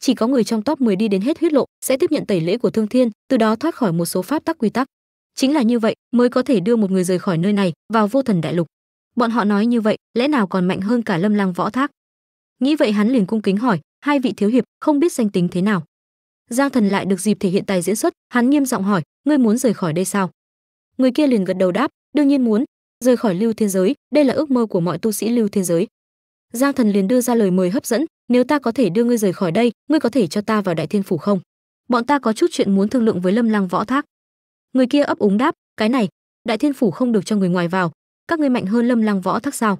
chỉ có người trong top 10 đi đến hết huyết lộ sẽ tiếp nhận tẩy lễ của thương thiên từ đó thoát khỏi một số pháp tắc quy tắc chính là như vậy mới có thể đưa một người rời khỏi nơi này vào vô thần đại lục bọn họ nói như vậy lẽ nào còn mạnh hơn cả lâm lang võ thác nghĩ vậy hắn liền cung kính hỏi hai vị thiếu hiệp không biết danh tính thế nào giang thần lại được dịp thể hiện tài diễn xuất hắn nghiêm giọng hỏi ngươi muốn rời khỏi đây sao người kia liền gật đầu đáp đương nhiên muốn rời khỏi lưu thiên giới đây là ước mơ của mọi tu sĩ lưu thiên giới giang thần liền đưa ra lời mời hấp dẫn nếu ta có thể đưa ngươi rời khỏi đây ngươi có thể cho ta vào đại thiên phủ không bọn ta có chút chuyện muốn thương lượng với lâm lăng võ thác người kia ấp úng đáp cái này đại thiên phủ không được cho người ngoài vào các ngươi mạnh hơn lâm lăng võ thác sao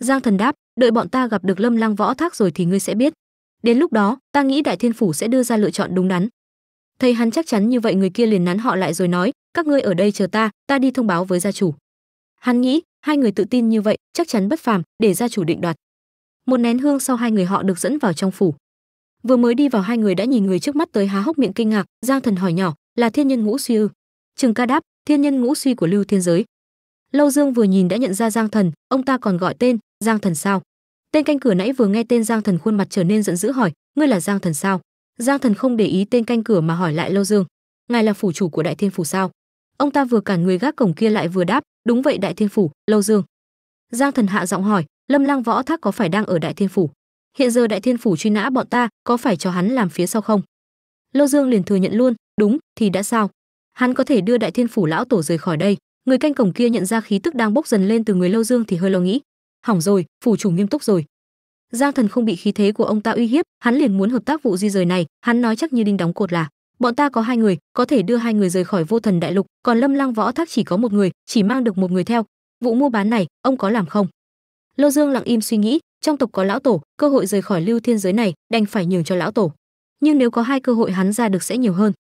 giang thần đáp đợi bọn ta gặp được lâm lăng võ thác rồi thì ngươi sẽ biết đến lúc đó ta nghĩ đại thiên phủ sẽ đưa ra lựa chọn đúng đắn thấy hắn chắc chắn như vậy người kia liền nắn họ lại rồi nói các ngươi ở đây chờ ta ta đi thông báo với gia chủ hắn nghĩ hai người tự tin như vậy chắc chắn bất phàm để gia chủ định đoạt một nén hương sau hai người họ được dẫn vào trong phủ vừa mới đi vào hai người đã nhìn người trước mắt tới há hốc miệng kinh ngạc giang thần hỏi nhỏ là thiên nhân ngũ suy ư trường ca đáp thiên nhân ngũ suy của lưu thiên giới lâu dương vừa nhìn đã nhận ra giang thần ông ta còn gọi tên giang thần sao tên canh cửa nãy vừa nghe tên giang thần khuôn mặt trở nên giận dữ hỏi ngươi là giang thần sao giang thần không để ý tên canh cửa mà hỏi lại lâu dương ngài là phủ chủ của đại thiên phủ sao ông ta vừa cản người gác cổng kia lại vừa đáp đúng vậy đại thiên phủ lâu dương giang thần hạ giọng hỏi lâm lang võ thác có phải đang ở đại thiên phủ hiện giờ đại thiên phủ truy nã bọn ta có phải cho hắn làm phía sau không lâu dương liền thừa nhận luôn đúng thì đã sao hắn có thể đưa đại thiên phủ lão tổ rời khỏi đây người canh cổng kia nhận ra khí tức đang bốc dần lên từ người lâu dương thì hơi lo nghĩ hỏng rồi phủ chủ nghiêm túc rồi giang thần không bị khí thế của ông ta uy hiếp hắn liền muốn hợp tác vụ di rời này hắn nói chắc như đinh đóng cột là bọn ta có hai người có thể đưa hai người rời khỏi vô thần đại lục còn lâm lăng võ thác chỉ có một người chỉ mang được một người theo vụ mua bán này ông có làm không lô dương lặng im suy nghĩ trong tộc có lão tổ cơ hội rời khỏi lưu thiên giới này đành phải nhường cho lão tổ nhưng nếu có hai cơ hội hắn ra được sẽ nhiều hơn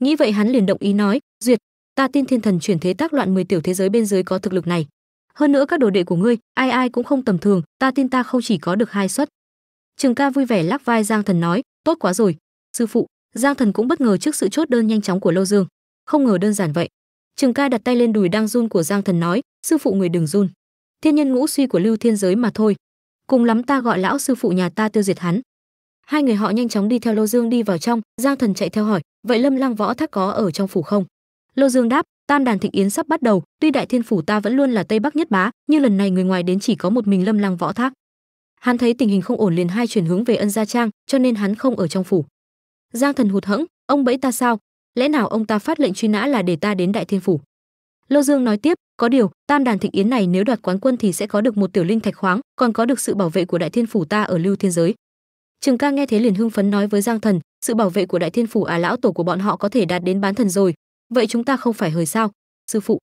nghĩ vậy hắn liền động ý nói duyệt ta tin thiên thần chuyển thế tác loạn 10 tiểu thế giới bên dưới có thực lực này hơn nữa các đồ đệ của ngươi ai ai cũng không tầm thường ta tin ta không chỉ có được hai suất trường ca vui vẻ lắc vai giang thần nói tốt quá rồi sư phụ giang thần cũng bất ngờ trước sự chốt đơn nhanh chóng của lâu dương không ngờ đơn giản vậy trường ca đặt tay lên đùi đang run của giang thần nói sư phụ người đừng run thiên nhân ngũ suy của lưu thiên giới mà thôi cùng lắm ta gọi lão sư phụ nhà ta tiêu diệt hắn hai người họ nhanh chóng đi theo lô dương đi vào trong giang thần chạy theo hỏi vậy lâm lang võ thác có ở trong phủ không lô dương đáp Tam đàn thịnh yến sắp bắt đầu, tuy Đại Thiên phủ ta vẫn luôn là Tây Bắc nhất bá, nhưng lần này người ngoài đến chỉ có một mình Lâm Lăng Võ Thác. Hắn thấy tình hình không ổn liền hai chuyển hướng về Ân Gia Trang, cho nên hắn không ở trong phủ. Giang Thần hụt hẫng, ông bẫy ta sao? Lẽ nào ông ta phát lệnh truy nã là để ta đến Đại Thiên phủ? Lô Dương nói tiếp, có điều, Tam đàn thịnh yến này nếu đoạt quán quân thì sẽ có được một tiểu linh thạch khoáng, còn có được sự bảo vệ của Đại Thiên phủ ta ở Lưu Thiên giới. Trường Ca nghe thế liền hưng phấn nói với Giang Thần, sự bảo vệ của Đại Thiên phủ à lão tổ của bọn họ có thể đạt đến bán thần rồi, vậy chúng ta không phải hời sao sư phụ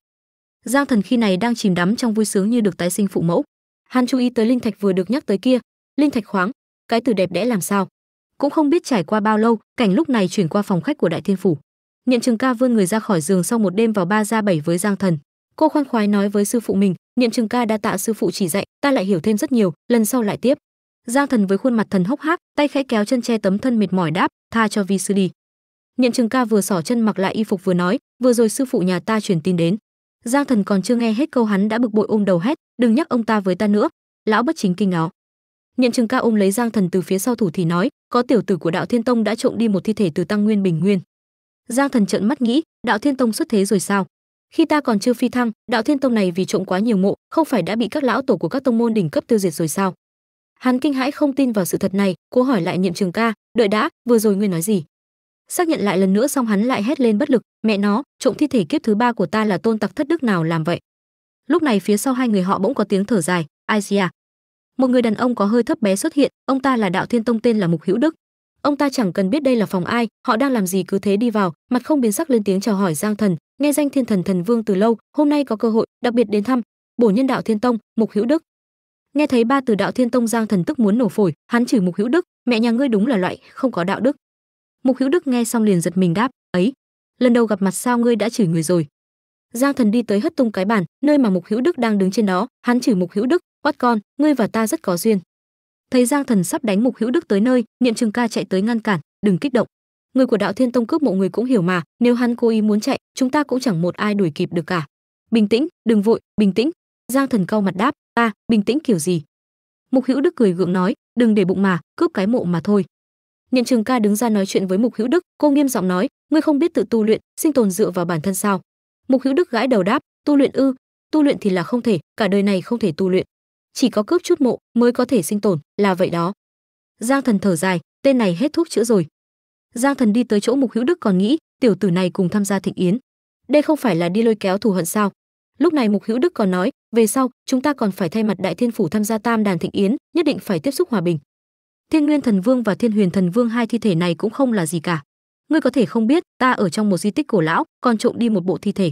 giang thần khi này đang chìm đắm trong vui sướng như được tái sinh phụ mẫu hàn chú ý tới linh thạch vừa được nhắc tới kia linh thạch khoáng cái từ đẹp đẽ làm sao cũng không biết trải qua bao lâu cảnh lúc này chuyển qua phòng khách của đại thiên phủ niệm trường ca vươn người ra khỏi giường sau một đêm vào ba ra bảy với giang thần cô khoan khoái nói với sư phụ mình niệm trường ca đã tạ sư phụ chỉ dạy ta lại hiểu thêm rất nhiều lần sau lại tiếp giang thần với khuôn mặt thần hốc hác tay khẽ kéo chân che tấm thân mệt mỏi đáp tha cho vi sư đi Nhận chừng ca vừa xỏ chân mặc lại y phục vừa nói, vừa rồi sư phụ nhà ta truyền tin đến. Giang Thần còn chưa nghe hết câu hắn đã bực bội ôm đầu hét, đừng nhắc ông ta với ta nữa, lão bất chính kinh ngáo. Nhận chừng ca ôm lấy Giang Thần từ phía sau thủ thì nói, có tiểu tử của Đạo Thiên Tông đã trộm đi một thi thể từ Tăng Nguyên Bình Nguyên. Giang Thần trợn mắt nghĩ, Đạo Thiên Tông xuất thế rồi sao? Khi ta còn chưa phi thăng, Đạo Thiên Tông này vì trộm quá nhiều mộ, không phải đã bị các lão tổ của các tông môn đỉnh cấp tiêu diệt rồi sao? Hắn kinh hãi không tin vào sự thật này, cố hỏi lại Nhiệm Trường Ca, "Đợi đã, vừa rồi ngươi nói gì?" xác nhận lại lần nữa xong hắn lại hét lên bất lực mẹ nó trộm thi thể kiếp thứ ba của ta là tôn tặc thất đức nào làm vậy lúc này phía sau hai người họ bỗng có tiếng thở dài ai xì à một người đàn ông có hơi thấp bé xuất hiện ông ta là đạo thiên tông tên là mục hữu đức ông ta chẳng cần biết đây là phòng ai họ đang làm gì cứ thế đi vào mặt không biến sắc lên tiếng chào hỏi giang thần nghe danh thiên thần thần vương từ lâu hôm nay có cơ hội đặc biệt đến thăm bổ nhân đạo thiên tông mục hữu đức nghe thấy ba từ đạo thiên tông giang thần tức muốn nổ phổi hắn chửi mục hữu đức mẹ nhà ngươi đúng là loại không có đạo đức mục hữu đức nghe xong liền giật mình đáp ấy lần đầu gặp mặt sao ngươi đã chửi người rồi giang thần đi tới hất tung cái bàn nơi mà mục hữu đức đang đứng trên đó hắn chửi mục hữu đức quát con ngươi và ta rất có duyên thấy giang thần sắp đánh mục hữu đức tới nơi niệm Trừng ca chạy tới ngăn cản đừng kích động người của đạo thiên tông cướp mộ người cũng hiểu mà nếu hắn cố ý muốn chạy chúng ta cũng chẳng một ai đuổi kịp được cả bình tĩnh đừng vội bình tĩnh giang thần cau mặt đáp ta bình tĩnh kiểu gì mục hữu đức cười gượng nói đừng để bụng mà cướp cái mộ mà thôi Nhận Trường Ca đứng ra nói chuyện với Mục Hữu Đức, cô nghiêm giọng nói, ngươi không biết tự tu luyện, sinh tồn dựa vào bản thân sao? Mục Hữu Đức gãi đầu đáp, tu luyện ư? Tu luyện thì là không thể, cả đời này không thể tu luyện, chỉ có cướp chút mộ mới có thể sinh tồn, là vậy đó. Giang Thần thở dài, tên này hết thuốc chữa rồi. Giang Thần đi tới chỗ Mục Hữu Đức còn nghĩ, tiểu tử này cùng tham gia thịnh yến, đây không phải là đi lôi kéo thù hận sao? Lúc này Mục Hữu Đức còn nói, về sau chúng ta còn phải thay mặt Đại Thiên phủ tham gia Tam đàn thịnh yến, nhất định phải tiếp xúc hòa bình. Thiên Nguyên Thần Vương và Thiên Huyền Thần Vương hai thi thể này cũng không là gì cả. Ngươi có thể không biết, ta ở trong một di tích cổ lão, còn trộm đi một bộ thi thể.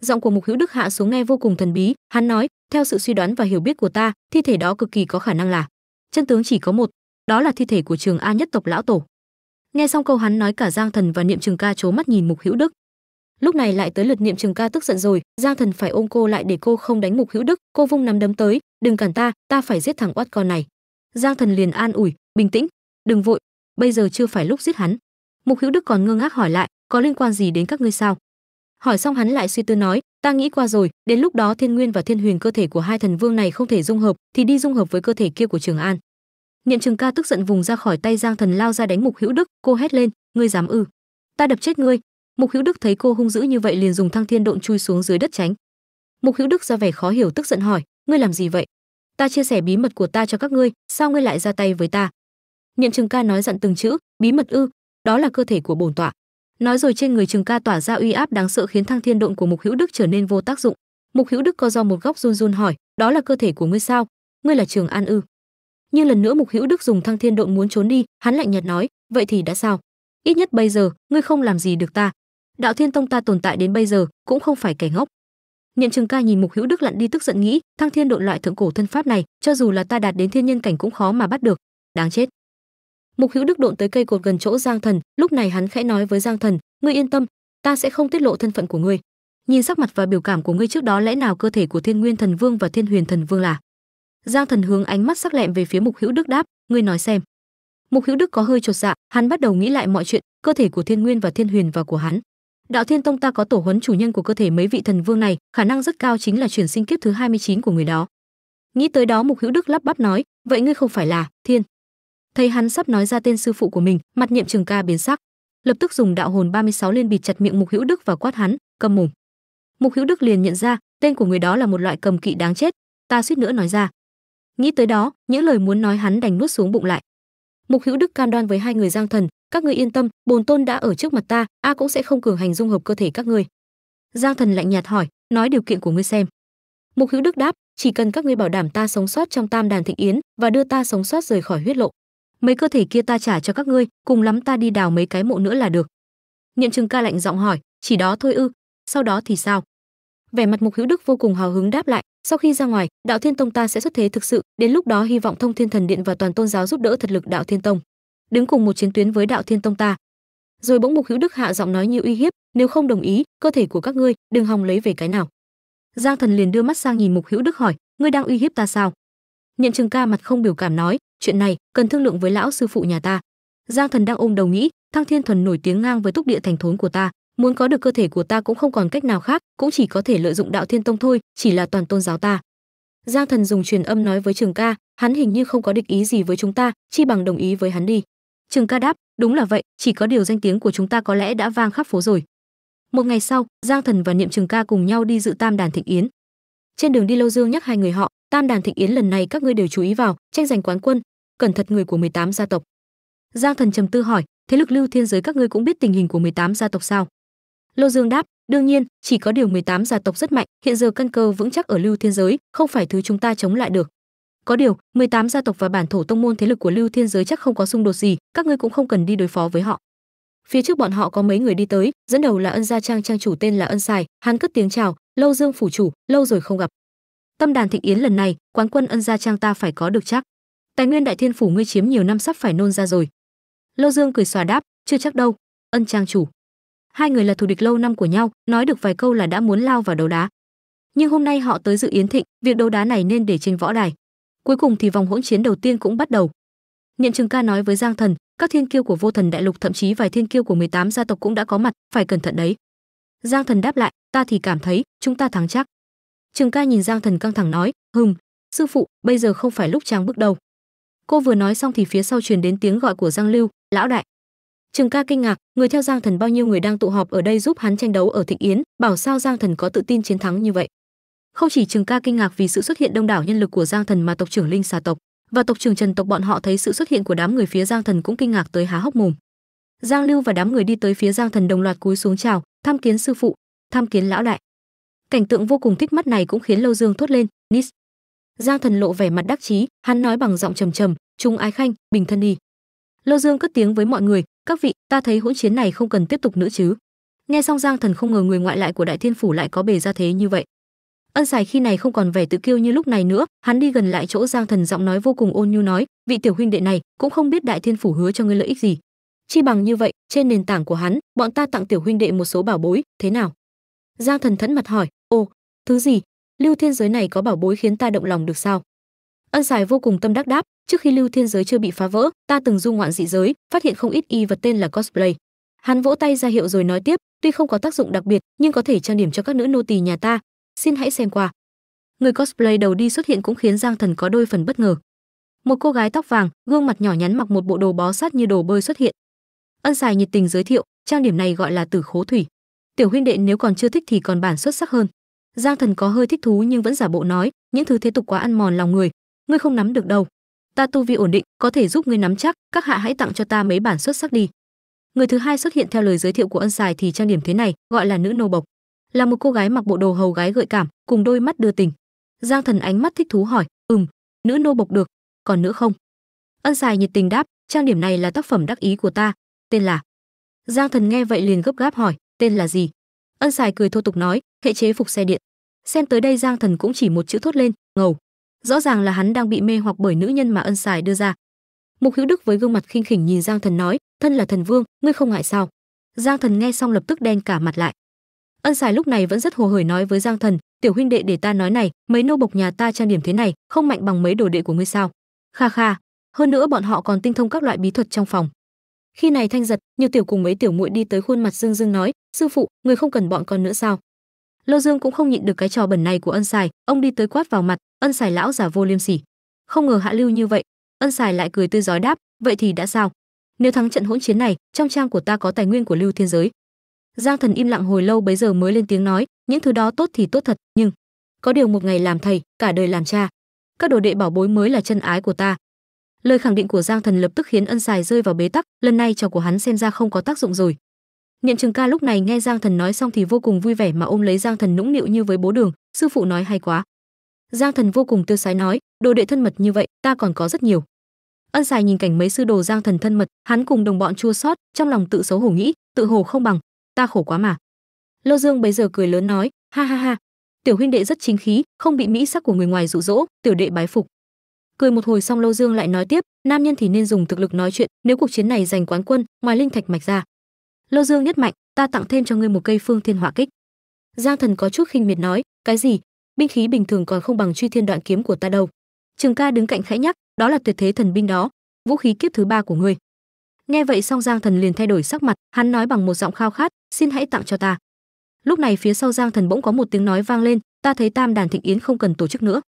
Giọng của Mục Hữu Đức hạ xuống nghe vô cùng thần bí, hắn nói, theo sự suy đoán và hiểu biết của ta, thi thể đó cực kỳ có khả năng là chân tướng chỉ có một, đó là thi thể của Trường A nhất tộc lão tổ. Nghe xong câu hắn nói cả Giang Thần và Niệm Trường Ca trố mắt nhìn Mục Hữu Đức. Lúc này lại tới lượt Niệm Trường Ca tức giận rồi, Giang Thần phải ôm cô lại để cô không đánh Mục Hữu Đức, cô vung nắm đấm tới, "Đừng cản ta, ta phải giết thằng oát con này." Giang Thần liền an ủi, bình tĩnh, đừng vội, bây giờ chưa phải lúc giết hắn. Mục Hữu Đức còn ngơ ngác hỏi lại, có liên quan gì đến các ngươi sao? Hỏi xong hắn lại suy tư nói, ta nghĩ qua rồi, đến lúc đó Thiên Nguyên và Thiên Huyền cơ thể của hai thần vương này không thể dung hợp, thì đi dung hợp với cơ thể kia của Trường An. Niệm Trường Ca tức giận vùng ra khỏi tay Giang Thần lao ra đánh Mục Hữu Đức, cô hét lên, ngươi dám ư? Ta đập chết ngươi. Mục Hữu Đức thấy cô hung dữ như vậy liền dùng thăng thiên độn chui xuống dưới đất tránh. Mục Hữu Đức ra vẻ khó hiểu tức giận hỏi, ngươi làm gì vậy? ta chia sẻ bí mật của ta cho các ngươi sao ngươi lại ra tay với ta niệm trừng ca nói giận từng chữ bí mật ư đó là cơ thể của bổn tọa nói rồi trên người trừng ca tỏa ra uy áp đáng sợ khiến thăng thiên độn của mục hữu đức trở nên vô tác dụng mục hữu đức co do một góc run run hỏi đó là cơ thể của ngươi sao ngươi là trường an ư nhưng lần nữa mục hữu đức dùng thăng thiên độn muốn trốn đi hắn lạnh nhạt nói vậy thì đã sao ít nhất bây giờ ngươi không làm gì được ta đạo thiên tông ta tồn tại đến bây giờ cũng không phải kẻ ngốc niệm trường ca nhìn mục hữu đức lặn đi tức giận nghĩ thăng thiên độn loại thượng cổ thân pháp này cho dù là ta đạt đến thiên nhân cảnh cũng khó mà bắt được đáng chết mục hữu đức độn tới cây cột gần chỗ giang thần lúc này hắn khẽ nói với giang thần ngươi yên tâm ta sẽ không tiết lộ thân phận của ngươi nhìn sắc mặt và biểu cảm của ngươi trước đó lẽ nào cơ thể của thiên nguyên thần vương và thiên huyền thần vương là giang thần hướng ánh mắt sắc lẹm về phía mục hữu đức đáp ngươi nói xem mục hữu đức có hơi chột dạ hắn bắt đầu nghĩ lại mọi chuyện cơ thể của thiên nguyên và thiên huyền và của hắn Đạo Thiên Tông ta có tổ huấn chủ nhân của cơ thể mấy vị thần vương này, khả năng rất cao chính là chuyển sinh kiếp thứ 29 của người đó. Nghĩ tới đó Mục Hữu Đức lắp bắp nói, vậy ngươi không phải là Thiên? Thấy hắn sắp nói ra tên sư phụ của mình, mặt niệm Trường Ca biến sắc, lập tức dùng đạo hồn 36 lên bịt chặt miệng Mục Hữu Đức và quát hắn, cầm mồm. Mục Hữu Đức liền nhận ra, tên của người đó là một loại cầm kỵ đáng chết, ta suýt nữa nói ra. Nghĩ tới đó, những lời muốn nói hắn đành nuốt xuống bụng lại. Mục Hữu Đức can đoan với hai người Giang Thần, các ngươi yên tâm bồn tôn đã ở trước mặt ta a cũng sẽ không cường hành dung hợp cơ thể các ngươi giang thần lạnh nhạt hỏi nói điều kiện của ngươi xem mục hữu đức đáp chỉ cần các ngươi bảo đảm ta sống sót trong tam đàn thịnh yến và đưa ta sống sót rời khỏi huyết lộ mấy cơ thể kia ta trả cho các ngươi cùng lắm ta đi đào mấy cái mộ nữa là được niệm trừng ca lạnh giọng hỏi chỉ đó thôi ư sau đó thì sao vẻ mặt mục hữu đức vô cùng hào hứng đáp lại sau khi ra ngoài đạo thiên tông ta sẽ xuất thế thực sự đến lúc đó hy vọng thông thiên thần điện và toàn tôn giáo giúp đỡ thật lực đạo thiên tông đứng cùng một chiến tuyến với đạo thiên tông ta rồi bỗng mục hữu đức hạ giọng nói như uy hiếp nếu không đồng ý cơ thể của các ngươi đừng hòng lấy về cái nào giang thần liền đưa mắt sang nhìn mục hữu đức hỏi ngươi đang uy hiếp ta sao nhận trường ca mặt không biểu cảm nói chuyện này cần thương lượng với lão sư phụ nhà ta giang thần đang ôm đầu nghĩ thăng thiên thuần nổi tiếng ngang với túc địa thành thốn của ta muốn có được cơ thể của ta cũng không còn cách nào khác cũng chỉ có thể lợi dụng đạo thiên tông thôi chỉ là toàn tôn giáo ta giang thần dùng truyền âm nói với trường ca hắn hình như không có địch ý gì với chúng ta chi bằng đồng ý với hắn đi Trừng Ca đáp, đúng là vậy, chỉ có điều danh tiếng của chúng ta có lẽ đã vang khắp phố rồi. Một ngày sau, Giang Thần và Niệm Trừng Ca cùng nhau đi dự Tam đàn thịnh yến. Trên đường đi Lâu Dương nhắc hai người họ, Tam đàn thịnh yến lần này các ngươi đều chú ý vào, tranh giành quán quân, cẩn thận người của 18 gia tộc. Giang Thần trầm tư hỏi, thế lực Lưu Thiên giới các ngươi cũng biết tình hình của 18 gia tộc sao? Lâu Dương đáp, đương nhiên, chỉ có điều 18 gia tộc rất mạnh, hiện giờ căn cơ vững chắc ở Lưu Thiên giới, không phải thứ chúng ta chống lại được có điều 18 gia tộc và bản thổ tông môn thế lực của lưu thiên giới chắc không có xung đột gì các ngươi cũng không cần đi đối phó với họ phía trước bọn họ có mấy người đi tới dẫn đầu là ân gia trang trang chủ tên là ân sài hắn cất tiếng chào lâu dương phủ chủ lâu rồi không gặp tâm đàn thịnh yến lần này quán quân ân gia trang ta phải có được chắc tài nguyên đại thiên phủ ngươi chiếm nhiều năm sắp phải nôn ra rồi lâu dương cười xòa đáp chưa chắc đâu ân trang chủ hai người là thù địch lâu năm của nhau nói được vài câu là đã muốn lao vào đấu đá nhưng hôm nay họ tới dự yến thịnh việc đấu đá này nên để trên võ đài cuối cùng thì vòng hỗn chiến đầu tiên cũng bắt đầu niệm trường ca nói với giang thần các thiên kiêu của vô thần đại lục thậm chí vài thiên kiêu của 18 gia tộc cũng đã có mặt phải cẩn thận đấy giang thần đáp lại ta thì cảm thấy chúng ta thắng chắc trường ca nhìn giang thần căng thẳng nói hừm sư phụ bây giờ không phải lúc trang bước đầu cô vừa nói xong thì phía sau truyền đến tiếng gọi của giang lưu lão đại trường ca kinh ngạc người theo giang thần bao nhiêu người đang tụ họp ở đây giúp hắn tranh đấu ở thịnh yến bảo sao giang thần có tự tin chiến thắng như vậy không chỉ Trừng Ca kinh ngạc vì sự xuất hiện đông đảo nhân lực của Giang Thần mà tộc trưởng Linh xà tộc và tộc trưởng Trần tộc bọn họ thấy sự xuất hiện của đám người phía Giang Thần cũng kinh ngạc tới há hốc mồm. Giang Lưu và đám người đi tới phía Giang Thần đồng loạt cúi xuống chào, tham kiến sư phụ, tham kiến lão đại. Cảnh tượng vô cùng thích mắt này cũng khiến Lâu Dương thốt lên, "Nis." Giang Thần lộ vẻ mặt đắc chí, hắn nói bằng giọng trầm trầm, "Trung Ái Khanh, bình thân đi." Lâu Dương cất tiếng với mọi người, "Các vị, ta thấy hỗn chiến này không cần tiếp tục nữa chứ." Nghe xong Giang Thần không ngờ người ngoại lại của Đại Thiên phủ lại có bề ra thế như vậy ân sài khi này không còn vẻ tự kiêu như lúc này nữa hắn đi gần lại chỗ giang thần giọng nói vô cùng ôn nhu nói vị tiểu huynh đệ này cũng không biết đại thiên phủ hứa cho ngươi lợi ích gì chi bằng như vậy trên nền tảng của hắn bọn ta tặng tiểu huynh đệ một số bảo bối thế nào giang thần thẫn mặt hỏi ô thứ gì lưu thiên giới này có bảo bối khiến ta động lòng được sao ân sài vô cùng tâm đắc đáp trước khi lưu thiên giới chưa bị phá vỡ ta từng du ngoạn dị giới phát hiện không ít y vật tên là cosplay hắn vỗ tay ra hiệu rồi nói tiếp tuy không có tác dụng đặc biệt nhưng có thể trang điểm cho các nữ nô tỳ nhà ta xin hãy xem qua. Người cosplay đầu đi xuất hiện cũng khiến Giang Thần có đôi phần bất ngờ. Một cô gái tóc vàng, gương mặt nhỏ nhắn mặc một bộ đồ bó sát như đồ bơi xuất hiện. Ân Sài nhiệt tình giới thiệu, trang điểm này gọi là Tử Khố Thủy. Tiểu huynh đệ nếu còn chưa thích thì còn bản xuất sắc hơn. Giang Thần có hơi thích thú nhưng vẫn giả bộ nói, những thứ thế tục quá ăn mòn lòng người, ngươi không nắm được đâu. Ta tu vi ổn định, có thể giúp ngươi nắm chắc, các hạ hãy tặng cho ta mấy bản xuất sắc đi. Người thứ hai xuất hiện theo lời giới thiệu của Ân Sài thì trang điểm thế này, gọi là nữ nô bộc là một cô gái mặc bộ đồ hầu gái gợi cảm cùng đôi mắt đưa tình giang thần ánh mắt thích thú hỏi ừm nữ nô bộc được còn nữa không ân xài nhiệt tình đáp trang điểm này là tác phẩm đắc ý của ta tên là giang thần nghe vậy liền gấp gáp hỏi tên là gì ân xài cười thô tục nói hệ chế phục xe điện xem tới đây giang thần cũng chỉ một chữ thốt lên ngầu rõ ràng là hắn đang bị mê hoặc bởi nữ nhân mà ân xài đưa ra mục hữu đức với gương mặt khinh khỉnh nhìn giang thần nói thân là thần vương ngươi không ngại sao giang thần nghe xong lập tức đen cả mặt lại ân sài lúc này vẫn rất hồ hởi nói với giang thần tiểu huynh đệ để ta nói này mấy nô bộc nhà ta trang điểm thế này không mạnh bằng mấy đồ đệ của ngươi sao kha kha hơn nữa bọn họ còn tinh thông các loại bí thuật trong phòng khi này thanh giật nhiều tiểu cùng mấy tiểu muội đi tới khuôn mặt dương dương nói sư phụ người không cần bọn con nữa sao lô dương cũng không nhịn được cái trò bẩn này của ân sài ông đi tới quát vào mặt ân sài lão giả vô liêm sỉ không ngờ hạ lưu như vậy ân sài lại cười tươi giói đáp vậy thì đã sao nếu thắng trận hỗn chiến này trong trang của ta có tài nguyên của lưu thiên giới Giang Thần im lặng hồi lâu bấy giờ mới lên tiếng nói, những thứ đó tốt thì tốt thật, nhưng có điều một ngày làm thầy, cả đời làm cha. Các đồ đệ bảo bối mới là chân ái của ta. Lời khẳng định của Giang Thần lập tức khiến Ân Sài rơi vào bế tắc, lần này trò của hắn xem ra không có tác dụng rồi. Niệm Trừng Ca lúc này nghe Giang Thần nói xong thì vô cùng vui vẻ mà ôm lấy Giang Thần nũng nịu như với bố đường, sư phụ nói hay quá. Giang Thần vô cùng tiêu sái nói, đồ đệ thân mật như vậy, ta còn có rất nhiều. Ân Sài nhìn cảnh mấy sư đồ Giang Thần thân mật, hắn cùng đồng bọn chua xót, trong lòng tự xấu hổ nghĩ, tự hồ không bằng, ta khổ quá mà lô dương bây giờ cười lớn nói ha ha ha tiểu huynh đệ rất chính khí không bị mỹ sắc của người ngoài dụ dỗ tiểu đệ bái phục cười một hồi xong lô dương lại nói tiếp nam nhân thì nên dùng thực lực nói chuyện nếu cuộc chiến này giành quán quân ngoài linh thạch mạch ra lô dương nhất mạnh ta tặng thêm cho ngươi một cây phương thiên hỏa kích giang thần có chút khinh miệt nói cái gì binh khí bình thường còn không bằng truy thiên đoạn kiếm của ta đâu trường ca đứng cạnh khẽ nhắc đó là tuyệt thế thần binh đó vũ khí kiếp thứ ba của ngươi nghe vậy xong giang thần liền thay đổi sắc mặt hắn nói bằng một giọng khao khát xin hãy tặng cho ta lúc này phía sau giang thần bỗng có một tiếng nói vang lên ta thấy tam đàn thịnh yến không cần tổ chức nữa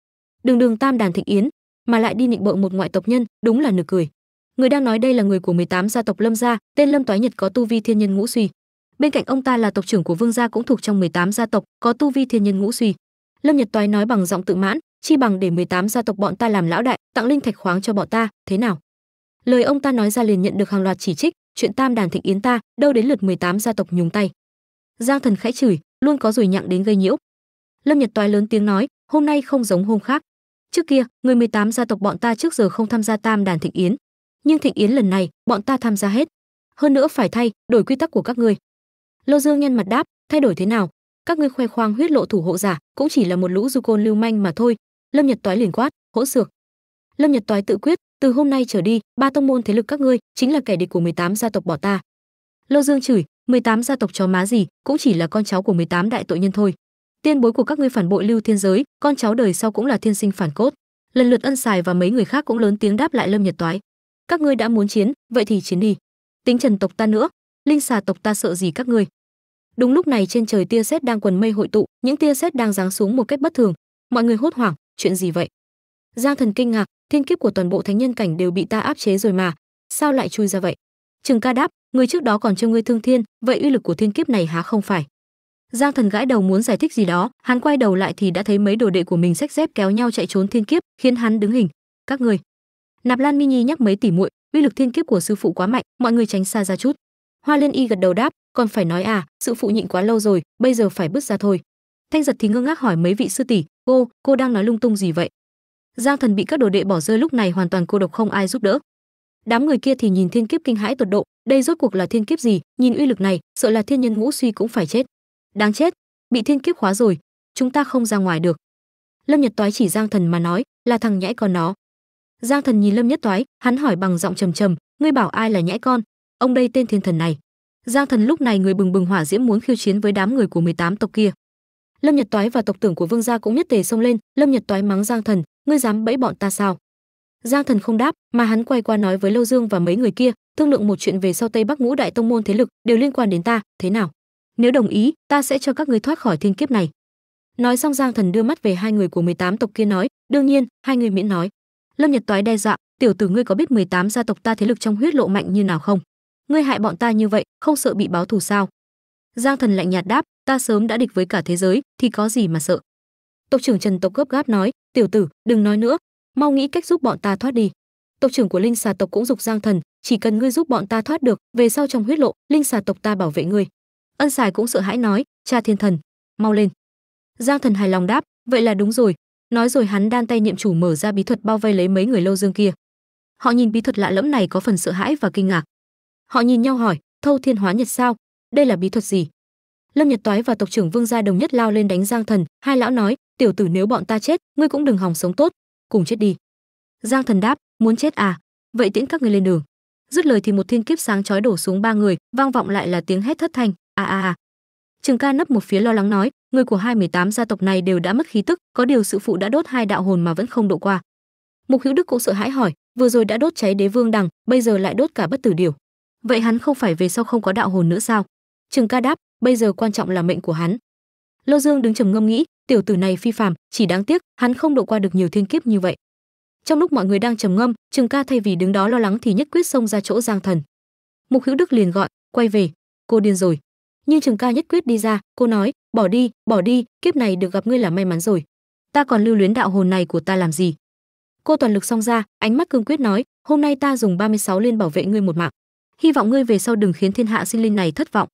đường đường tam đàn thịnh yến mà lại đi nịnh bợ một ngoại tộc nhân đúng là nực cười người đang nói đây là người của 18 gia tộc lâm gia tên lâm toái nhật có tu vi thiên nhân ngũ suy bên cạnh ông ta là tộc trưởng của vương gia cũng thuộc trong 18 gia tộc có tu vi thiên nhân ngũ suy lâm nhật toái nói bằng giọng tự mãn chi bằng để 18 gia tộc bọn ta làm lão đại tặng linh thạch khoáng cho bọn ta thế nào lời ông ta nói ra liền nhận được hàng loạt chỉ trích chuyện tam đàn thịnh yến ta đâu đến lượt 18 gia tộc nhúng tay giang thần khẽ chửi luôn có rồi nhặng đến gây nhiễu lâm nhật toái lớn tiếng nói hôm nay không giống hôm khác trước kia người 18 gia tộc bọn ta trước giờ không tham gia tam đàn thịnh yến nhưng thịnh yến lần này bọn ta tham gia hết hơn nữa phải thay đổi quy tắc của các ngươi lô dương nhân mặt đáp thay đổi thế nào các ngươi khoe khoang huyết lộ thủ hộ giả cũng chỉ là một lũ du côn lưu manh mà thôi lâm nhật toái liền quát hỗn xược lâm nhật toái tự quyết từ hôm nay trở đi ba tông môn thế lực các ngươi chính là kẻ địch của 18 gia tộc bỏ ta lô dương chửi 18 gia tộc chó má gì cũng chỉ là con cháu của 18 đại tội nhân thôi tiên bối của các ngươi phản bội lưu thiên giới con cháu đời sau cũng là thiên sinh phản cốt lần lượt ân xài và mấy người khác cũng lớn tiếng đáp lại lâm nhật toái các ngươi đã muốn chiến vậy thì chiến đi tính trần tộc ta nữa linh xà tộc ta sợ gì các ngươi đúng lúc này trên trời tia sét đang quần mây hội tụ những tia sét đang giáng xuống một cách bất thường mọi người hốt hoảng chuyện gì vậy Giang Thần kinh ngạc, thiên kiếp của toàn bộ thánh nhân cảnh đều bị ta áp chế rồi mà, sao lại chui ra vậy? Trừng Ca đáp, người trước đó còn trêu ngươi thương thiên, vậy uy lực của thiên kiếp này há không phải? Giang Thần gãi đầu muốn giải thích gì đó, hắn quay đầu lại thì đã thấy mấy đồ đệ của mình xách dép kéo nhau chạy trốn thiên kiếp, khiến hắn đứng hình. Các người. Nạp Lan Mini nhắc mấy tỷ muội, uy lực thiên kiếp của sư phụ quá mạnh, mọi người tránh xa ra chút. Hoa Liên Y gật đầu đáp, còn phải nói à, sự phụ nhịn quá lâu rồi, bây giờ phải bước ra thôi. Thanh Giật thì ngơ ngác hỏi mấy vị sư tỷ, cô, cô đang nói lung tung gì vậy? Giang Thần bị các đồ đệ bỏ rơi lúc này hoàn toàn cô độc không ai giúp đỡ. Đám người kia thì nhìn thiên kiếp kinh hãi tột độ, đây rốt cuộc là thiên kiếp gì, nhìn uy lực này, sợ là thiên nhân ngũ suy cũng phải chết. Đáng chết, bị thiên kiếp khóa rồi, chúng ta không ra ngoài được. Lâm Nhật Toái chỉ Giang Thần mà nói, là thằng nhãi con nó. Giang Thần nhìn Lâm Nhất Toái, hắn hỏi bằng giọng trầm trầm, ngươi bảo ai là nhãi con? Ông đây tên thiên thần này. Giang Thần lúc này người bừng bừng hỏa diễm muốn khiêu chiến với đám người của 18 tộc kia. Lâm Nhật Toái và tộc tưởng của Vương gia cũng nhất tề xông lên, Lâm Nhật Toái mắng Giang Thần, ngươi dám bẫy bọn ta sao giang thần không đáp mà hắn quay qua nói với lâu dương và mấy người kia thương lượng một chuyện về sau tây bắc ngũ đại tông môn thế lực đều liên quan đến ta thế nào nếu đồng ý ta sẽ cho các ngươi thoát khỏi thiên kiếp này nói xong giang thần đưa mắt về hai người của 18 tộc kia nói đương nhiên hai người miễn nói lâm nhật toái đe dọa tiểu tử ngươi có biết 18 gia tộc ta thế lực trong huyết lộ mạnh như nào không ngươi hại bọn ta như vậy không sợ bị báo thù sao giang thần lạnh nhạt đáp ta sớm đã địch với cả thế giới thì có gì mà sợ tộc trưởng trần tộc gấp gáp nói tiểu tử đừng nói nữa mau nghĩ cách giúp bọn ta thoát đi tộc trưởng của linh xà tộc cũng dục giang thần chỉ cần ngươi giúp bọn ta thoát được về sau trong huyết lộ linh xà tộc ta bảo vệ ngươi ân sài cũng sợ hãi nói cha thiên thần mau lên giang thần hài lòng đáp vậy là đúng rồi nói rồi hắn đan tay niệm chủ mở ra bí thuật bao vây lấy mấy người lâu dương kia họ nhìn bí thuật lạ lẫm này có phần sợ hãi và kinh ngạc họ nhìn nhau hỏi thâu thiên hóa nhật sao đây là bí thuật gì lâm nhật toái và tộc trưởng vương gia đồng nhất lao lên đánh giang thần hai lão nói tiểu tử nếu bọn ta chết ngươi cũng đừng hòng sống tốt cùng chết đi giang thần đáp muốn chết à vậy tiễn các ngươi lên đường dứt lời thì một thiên kiếp sáng chói đổ xuống ba người vang vọng lại là tiếng hét thất thanh a a a trường ca nấp một phía lo lắng nói người của hai tám gia tộc này đều đã mất khí tức có điều sự phụ đã đốt hai đạo hồn mà vẫn không độ qua mục hữu đức cũng sợ hãi hỏi vừa rồi đã đốt cháy đế vương đằng bây giờ lại đốt cả bất tử điểu. vậy hắn không phải về sau không có đạo hồn nữa sao trường ca đáp bây giờ quan trọng là mệnh của hắn lô dương đứng trầm ngâm nghĩ tiểu tử này phi phàm chỉ đáng tiếc hắn không độ qua được nhiều thiên kiếp như vậy trong lúc mọi người đang trầm ngâm trường ca thay vì đứng đó lo lắng thì nhất quyết xông ra chỗ giang thần mục hữu đức liền gọi quay về cô điên rồi nhưng trường ca nhất quyết đi ra cô nói bỏ đi bỏ đi kiếp này được gặp ngươi là may mắn rồi ta còn lưu luyến đạo hồn này của ta làm gì cô toàn lực xông ra ánh mắt cương quyết nói hôm nay ta dùng 36 liên bảo vệ ngươi một mạng hy vọng ngươi về sau đừng khiến thiên hạ sinh linh này thất vọng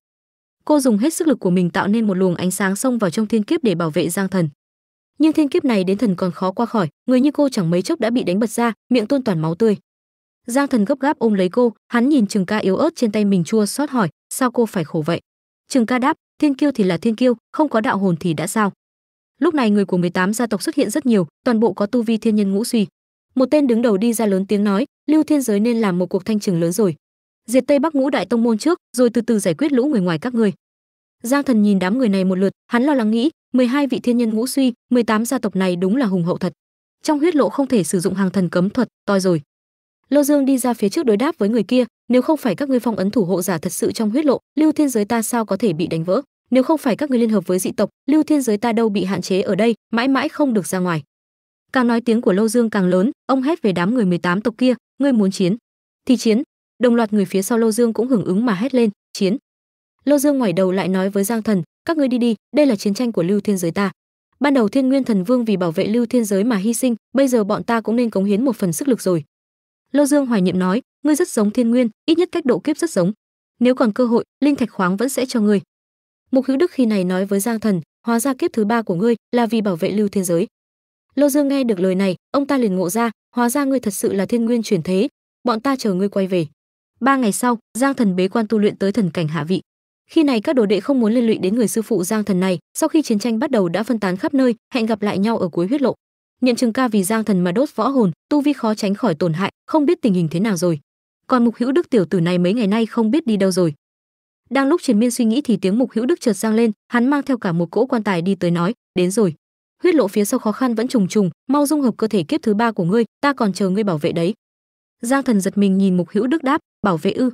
cô dùng hết sức lực của mình tạo nên một luồng ánh sáng xông vào trong thiên kiếp để bảo vệ giang thần nhưng thiên kiếp này đến thần còn khó qua khỏi người như cô chẳng mấy chốc đã bị đánh bật ra miệng tuôn toàn máu tươi giang thần gấp gáp ôm lấy cô hắn nhìn trường ca yếu ớt trên tay mình chua xót hỏi sao cô phải khổ vậy trường ca đáp thiên kiêu thì là thiên kiêu không có đạo hồn thì đã sao lúc này người của 18 gia tộc xuất hiện rất nhiều toàn bộ có tu vi thiên nhân ngũ suy một tên đứng đầu đi ra lớn tiếng nói lưu thiên giới nên làm một cuộc thanh trừng lớn rồi diệt tây bắc ngũ đại tông môn trước rồi từ từ giải quyết lũ người ngoài các ngươi giang thần nhìn đám người này một lượt hắn lo lắng nghĩ 12 vị thiên nhân ngũ suy 18 gia tộc này đúng là hùng hậu thật trong huyết lộ không thể sử dụng hàng thần cấm thuật toi rồi lô dương đi ra phía trước đối đáp với người kia nếu không phải các ngươi phong ấn thủ hộ giả thật sự trong huyết lộ lưu thiên giới ta sao có thể bị đánh vỡ nếu không phải các ngươi liên hợp với dị tộc lưu thiên giới ta đâu bị hạn chế ở đây mãi mãi không được ra ngoài càng nói tiếng của lô dương càng lớn ông hét về đám người 18 tộc kia ngươi muốn chiến thì chiến đồng loạt người phía sau Lô dương cũng hưởng ứng mà hét lên chiến Lô dương ngoảnh đầu lại nói với giang thần các ngươi đi đi đây là chiến tranh của lưu thiên giới ta ban đầu thiên nguyên thần vương vì bảo vệ lưu thiên giới mà hy sinh bây giờ bọn ta cũng nên cống hiến một phần sức lực rồi Lô dương hoài niệm nói ngươi rất giống thiên nguyên ít nhất cách độ kiếp rất giống nếu còn cơ hội linh thạch khoáng vẫn sẽ cho ngươi mục hữu đức khi này nói với giang thần hóa ra kiếp thứ ba của ngươi là vì bảo vệ lưu thiên giới Lô dương nghe được lời này ông ta liền ngộ ra hóa ra ngươi thật sự là thiên nguyên chuyển thế bọn ta chờ ngươi quay về Ba ngày sau, Giang Thần bế quan tu luyện tới thần cảnh hạ vị. Khi này các đồ đệ không muốn liên lụy đến người sư phụ Giang Thần này, sau khi chiến tranh bắt đầu đã phân tán khắp nơi, hẹn gặp lại nhau ở cuối huyết lộ. Nhận trường ca vì Giang Thần mà đốt võ hồn, tu vi khó tránh khỏi tổn hại, không biết tình hình thế nào rồi. Còn Mục Hữu Đức tiểu tử này mấy ngày nay không biết đi đâu rồi. Đang lúc Triền Miên suy nghĩ thì tiếng Mục Hữu Đức chợt giang lên, hắn mang theo cả một cỗ quan tài đi tới nói, "Đến rồi." Huyết lộ phía sau khó khăn vẫn trùng trùng, mau dung hợp cơ thể kiếp thứ ba của ngươi, ta còn chờ ngươi bảo vệ đấy giang thần giật mình nhìn mục hữu đức đáp bảo vệ ư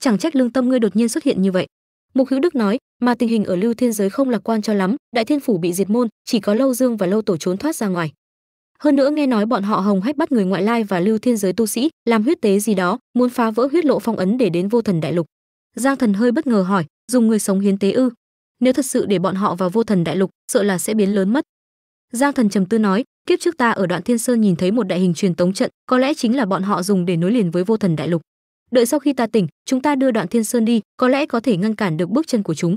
chẳng trách lương tâm ngươi đột nhiên xuất hiện như vậy mục hữu đức nói mà tình hình ở lưu thiên giới không lạc quan cho lắm đại thiên phủ bị diệt môn chỉ có lâu dương và lâu tổ trốn thoát ra ngoài hơn nữa nghe nói bọn họ hồng hách bắt người ngoại lai và lưu thiên giới tu sĩ làm huyết tế gì đó muốn phá vỡ huyết lộ phong ấn để đến vô thần đại lục giang thần hơi bất ngờ hỏi dùng người sống hiến tế ư nếu thật sự để bọn họ vào vô thần đại lục sợ là sẽ biến lớn mất Giang Thần trầm tư nói, kiếp trước ta ở đoạn Thiên Sơn nhìn thấy một đại hình truyền tống trận, có lẽ chính là bọn họ dùng để nối liền với Vô Thần Đại Lục. Đợi sau khi ta tỉnh, chúng ta đưa đoạn Thiên Sơn đi, có lẽ có thể ngăn cản được bước chân của chúng.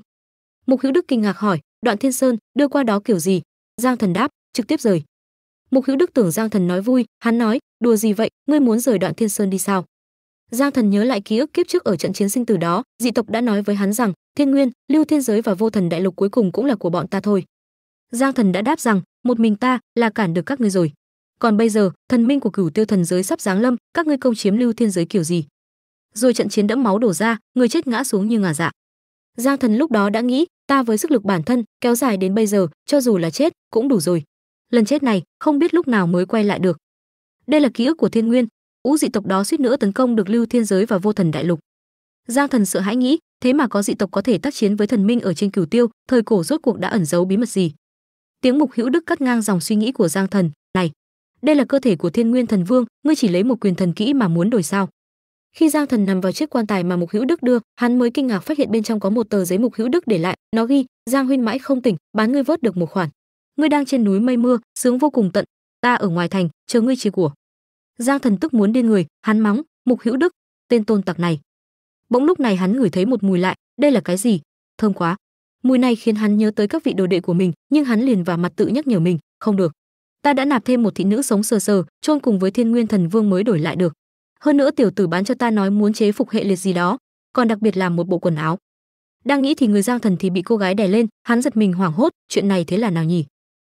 Mục Hữu Đức kinh ngạc hỏi, đoạn Thiên Sơn, đưa qua đó kiểu gì? Giang Thần đáp, trực tiếp rời. Mục Hữu Đức tưởng Giang Thần nói vui, hắn nói, đùa gì vậy, ngươi muốn rời đoạn Thiên Sơn đi sao? Giang Thần nhớ lại ký ức kiếp trước ở trận chiến sinh tử đó, dị tộc đã nói với hắn rằng, Thiên Nguyên, Lưu Thiên giới và Vô Thần Đại Lục cuối cùng cũng là của bọn ta thôi. Giang Thần đã đáp rằng, một mình ta là cản được các ngươi rồi còn bây giờ thần minh của cửu tiêu thần giới sắp giáng lâm các ngươi công chiếm lưu thiên giới kiểu gì rồi trận chiến đẫm máu đổ ra người chết ngã xuống như ngả dạ giang thần lúc đó đã nghĩ ta với sức lực bản thân kéo dài đến bây giờ cho dù là chết cũng đủ rồi lần chết này không biết lúc nào mới quay lại được đây là ký ức của thiên nguyên ú dị tộc đó suýt nữa tấn công được lưu thiên giới và vô thần đại lục giang thần sợ hãi nghĩ thế mà có dị tộc có thể tác chiến với thần minh ở trên cửu tiêu thời cổ rốt cuộc đã ẩn giấu bí mật gì tiếng mục hữu đức cắt ngang dòng suy nghĩ của giang thần này đây là cơ thể của thiên nguyên thần vương ngươi chỉ lấy một quyền thần kỹ mà muốn đổi sao khi giang thần nằm vào chiếc quan tài mà mục hữu đức đưa hắn mới kinh ngạc phát hiện bên trong có một tờ giấy mục hữu đức để lại nó ghi giang huynh mãi không tỉnh bán ngươi vớt được một khoản ngươi đang trên núi mây mưa sướng vô cùng tận ta ở ngoài thành chờ ngươi chia của giang thần tức muốn điên người hắn mắng mục hữu đức tên tôn tặc này bỗng lúc này hắn ngửi thấy một mùi lại đây là cái gì thơm quá mùi này khiến hắn nhớ tới các vị đồ đệ của mình nhưng hắn liền vào mặt tự nhắc nhở mình không được ta đã nạp thêm một thị nữ sống sờ sờ chôn cùng với thiên nguyên thần vương mới đổi lại được hơn nữa tiểu tử bán cho ta nói muốn chế phục hệ liệt gì đó còn đặc biệt là một bộ quần áo đang nghĩ thì người giang thần thì bị cô gái đè lên hắn giật mình hoảng hốt chuyện này thế là nào nhỉ